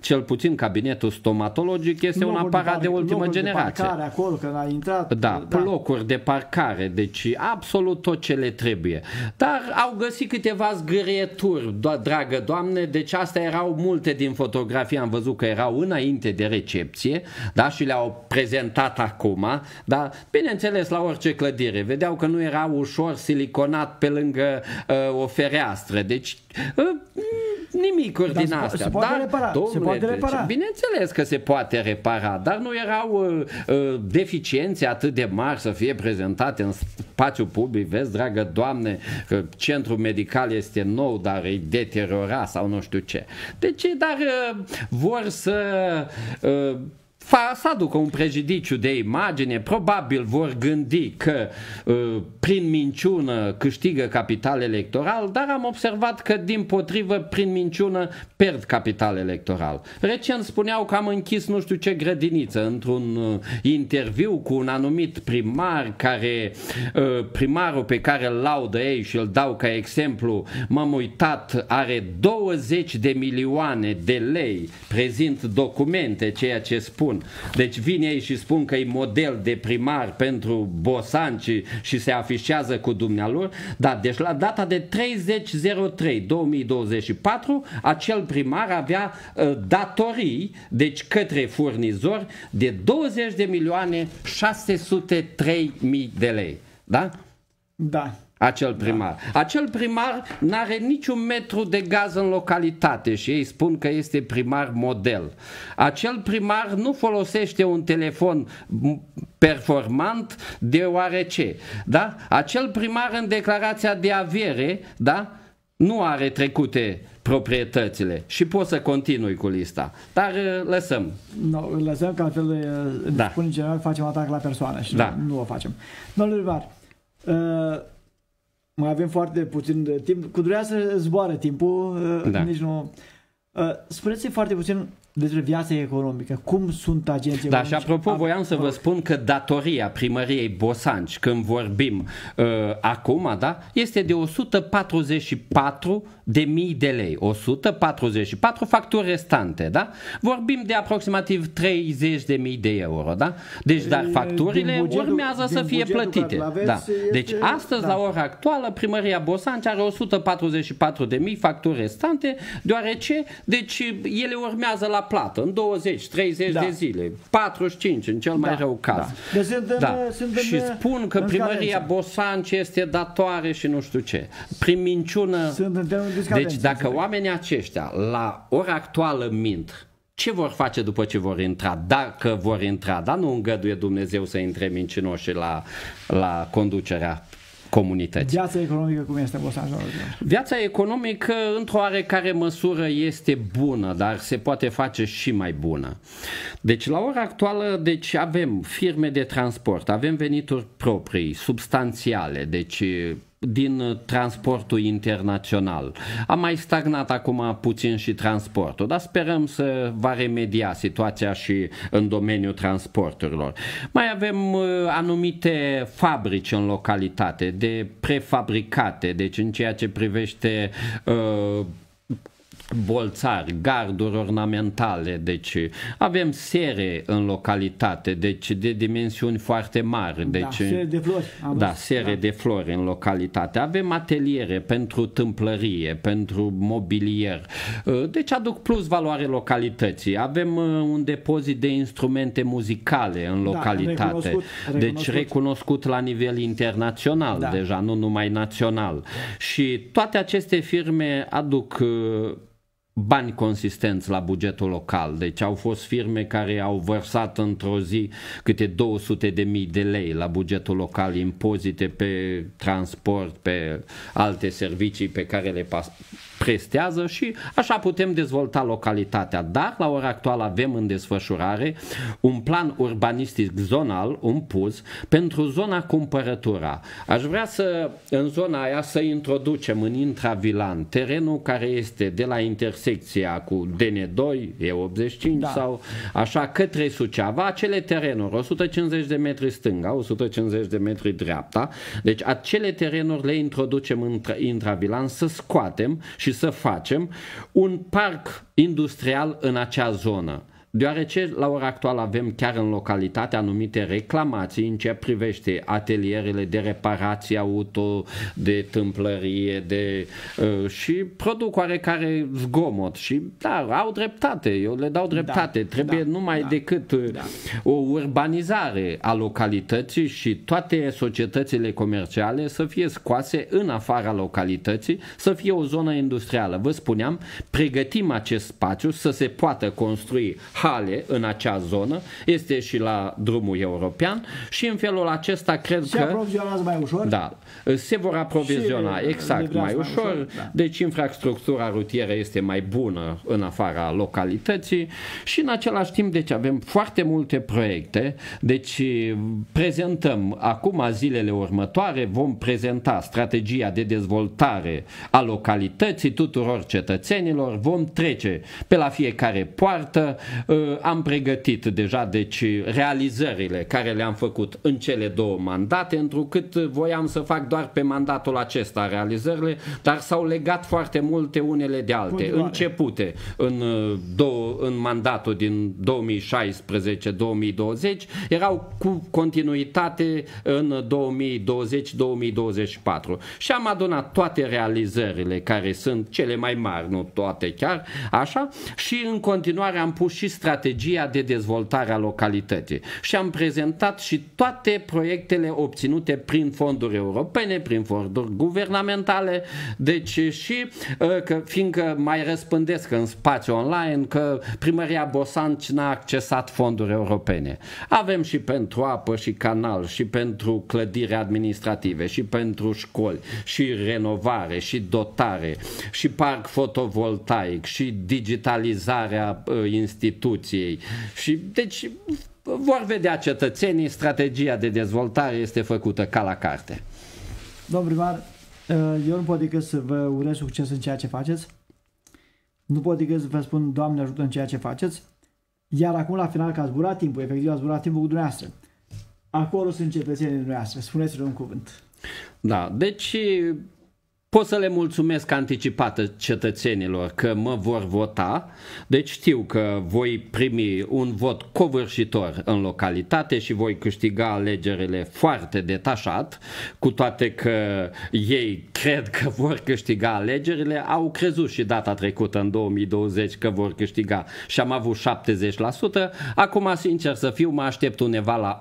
cel puțin cabinetul stomatologic este nu un aparat de, par- de ultimă generație. De parcare acolo, că a intrat. Da, da, locuri de parcare, de deci absolut tot ce le trebuie. Dar au găsit câteva zgârieturi, do- dragă doamne, deci astea erau multe din fotografii, am văzut că erau înainte de recepție, da, și le-au prezentat acum, dar bineînțeles la orice clădire, vedeau că nu era ușor siliconat pe lângă uh, o fereastră, deci uh, nimicuri dar din se, astea. Se poate dar, repara. Domnule, se poate repara. Bineînțeles că se poate repara, dar nu erau uh, uh, deficiențe atât de mari să fie prezentate în spațiu public. Vezi, dragă doamne, că centrul medical este nou, dar e deteriorat sau nu știu ce. Deci, dar uh, vor să... Uh, fa- să aducă un prejudiciu de imagine, probabil vor gândi că uh, prin minciună câștigă capital electoral, dar am observat că din potrivă prin minciună pierd capital electoral. Recent spuneau că am închis nu știu ce grădiniță într-un uh, interviu cu un anumit primar care, uh, primarul pe care îl laudă ei și îl dau ca exemplu, m-am uitat, are 20 de milioane de lei, prezint documente, ceea ce spun deci vin ei și spun că e model de primar pentru bosanci și se afișează cu dumnealor, dar deci la data de 30.03.2024 acel primar avea uh, datorii, deci către furnizor, de 20 de milioane 603 mii de lei. Da? Da acel primar. Da. Acel primar nu are niciun metru de gaz în localitate și ei spun că este primar model. Acel primar nu folosește un telefon performant deoarece, da? Acel primar în declarația de avere, da? Nu are trecute proprietățile și poți să continui cu lista. Dar uh, lăsăm. no, lăsăm că altfel uh, da. spun în general facem atac la persoană și da. nu, nu o facem. Domnul Rivar, uh, mai avem foarte puțin de uh, timp. Cu durerea să zboară timpul, uh, da. nici nu... Uh, Spuneți-mi foarte puțin despre viața economică, cum sunt agenții Da, și apropo, voiam să vă spun că datoria primăriei Bosanci, când vorbim uh, acum, da, este de 144 de mii de lei, 144 facturi restante, da? Vorbim de aproximativ 30 de mii de euro, da? Deci, dar facturile bugetul, urmează să fie plătite, da? Deci, astăzi, da. la ora actuală, primăria Bosanci are 144 de mii facturi restante, deoarece, deci, ele urmează la plată în 20, 30 da. de zile, 45 în cel da. mai rău caz. Da. Deci sunt în, da. sunt în, și spun că în primăria Bosanci este datoare și nu știu ce. Prin minciună. Sunt în deci dacă oamenii aceștia la ora actuală mint, ce vor face după ce vor intra, dacă vor intra, dar nu îngăduie Dumnezeu să intre mincinoșii la, la conducerea comunități. Viața economică cum este în Bosanjou? Viața economică într-o oarecare măsură este bună, dar se poate face și mai bună. Deci la ora actuală deci avem firme de transport, avem venituri proprii, substanțiale, deci din uh, transportul internațional. A mai stagnat acum puțin și transportul, dar sperăm să va remedia situația și în domeniul transporturilor. Mai avem uh, anumite fabrici în localitate de prefabricate, deci în ceea ce privește uh, bolțari, garduri ornamentale, deci avem sere în localitate, deci de dimensiuni foarte mari. Da, deci, da, sere de flori. da, sere da. de flori în localitate. Avem ateliere pentru tâmplărie, pentru mobilier. Ă, deci aduc plus valoare localității. Avem ă, un depozit de instrumente muzicale în da, localitate. Da, recunoscut, recunoscut. Deci recunoscut la nivel internațional da. deja, nu numai național. Și toate aceste firme aduc ă, bani consistenți la bugetul local. Deci au fost firme care au vărsat într-o zi câte 200 de mii de lei la bugetul local, impozite pe transport, pe alte servicii pe care le prestează și așa putem dezvolta localitatea. Dar la ora actuală avem în desfășurare un plan urbanistic zonal, un PUZ, pentru zona cumpărătura. Aș vrea să în zona aia să introducem în intravilan terenul care este de la intersecția cu DN2, E85 da. sau așa către Suceava, acele terenuri 150 de metri stânga, 150 de metri dreapta, deci acele terenuri le introducem în intravilan să scoatem și și să facem un parc industrial în acea zonă deoarece la ora actuală avem chiar în localitate anumite reclamații în ce privește atelierele de reparație auto, de tâmplărie, de, uh, și produc oarecare zgomot și da, au dreptate, eu le dau dreptate, da, trebuie da, numai da, decât uh, da. o urbanizare a localității și toate societățile comerciale să fie scoase în afara localității, să fie o zonă industrială. Vă spuneam, pregătim acest spațiu să se poată construi cale în acea zonă, este și la drumul european și în felul acesta cred se că... Se aprovizionează mai ușor? Da, se vor aproviziona exact mai, mai ușor, mai ușor da. deci infrastructura rutieră este mai bună în afara localității și în același timp, deci avem foarte multe proiecte, deci prezentăm acum zilele următoare, vom prezenta strategia de dezvoltare a localității tuturor cetățenilor, vom trece pe la fiecare poartă, Ă, am pregătit deja deci realizările care le-am făcut în cele două mandate, întrucât voiam să fac doar pe mandatul acesta realizările, dar s-au legat foarte multe unele de alte, Continuare. începute în, ă, două, în mandatul din 2016-2020, erau cu continuitate în 2020-2024. Și am adunat toate realizările care sunt cele mai mari, nu toate chiar, așa, și în continuare am pus și strategia de dezvoltare a localității și am prezentat și toate proiectele obținute prin fonduri europene, prin fonduri guvernamentale, deci și uh, că fiindcă mai răspândesc în spațiu online că primăria Bosanci n-a accesat fonduri europene. Avem și pentru apă și canal și pentru clădiri administrative și pentru școli și renovare și dotare și parc fotovoltaic și digitalizarea uh, instituției Constituției. Și deci vor vedea cetățenii, strategia de dezvoltare este făcută ca la carte. Domn primar, eh, eu nu pot decât să vă urez succes în ceea ce faceți. Nu pot decât să vă spun, Doamne ajută în ceea ce faceți. Iar acum la final că a zburat timpul, efectiv a zburat timpul cu dumneavoastră. Acolo sunt cetățenii dumneavoastră. Spuneți-le un cuvânt. Da, deci pot să le mulțumesc anticipată cetățenilor că mă vor vota, deci știu că voi primi un vot covârșitor în localitate și voi câștiga alegerile foarte detașat, cu toate că ei cred că vor câștiga alegerile, au crezut și data trecută în 2020 că vor câștiga și am avut 70%, acum sincer să fiu mă aștept undeva la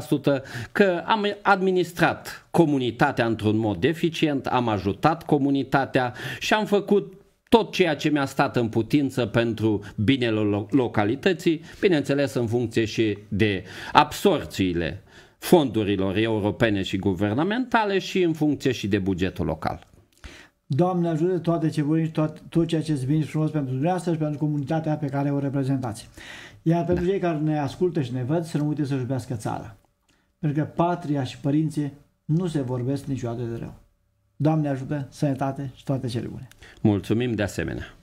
80% că am administrat comunitatea într-un mod eficient, am ajutat comunitatea și am făcut tot ceea ce mi-a stat în putință pentru binele localității, bineînțeles în funcție și de absorțiile fondurilor europene și guvernamentale și în funcție și de bugetul local. Doamne ajută toate ce voi tot, tot ceea ce îți frumos pentru dumneavoastră și pentru comunitatea pe care o reprezentați. Iar pentru da. cei care ne ascultă și ne văd, să nu uite să-și iubească țara. Pentru că patria și părinții nu se vorbesc niciodată de rău. Doamne ajută, sănătate și toate cele bune. Mulțumim de asemenea.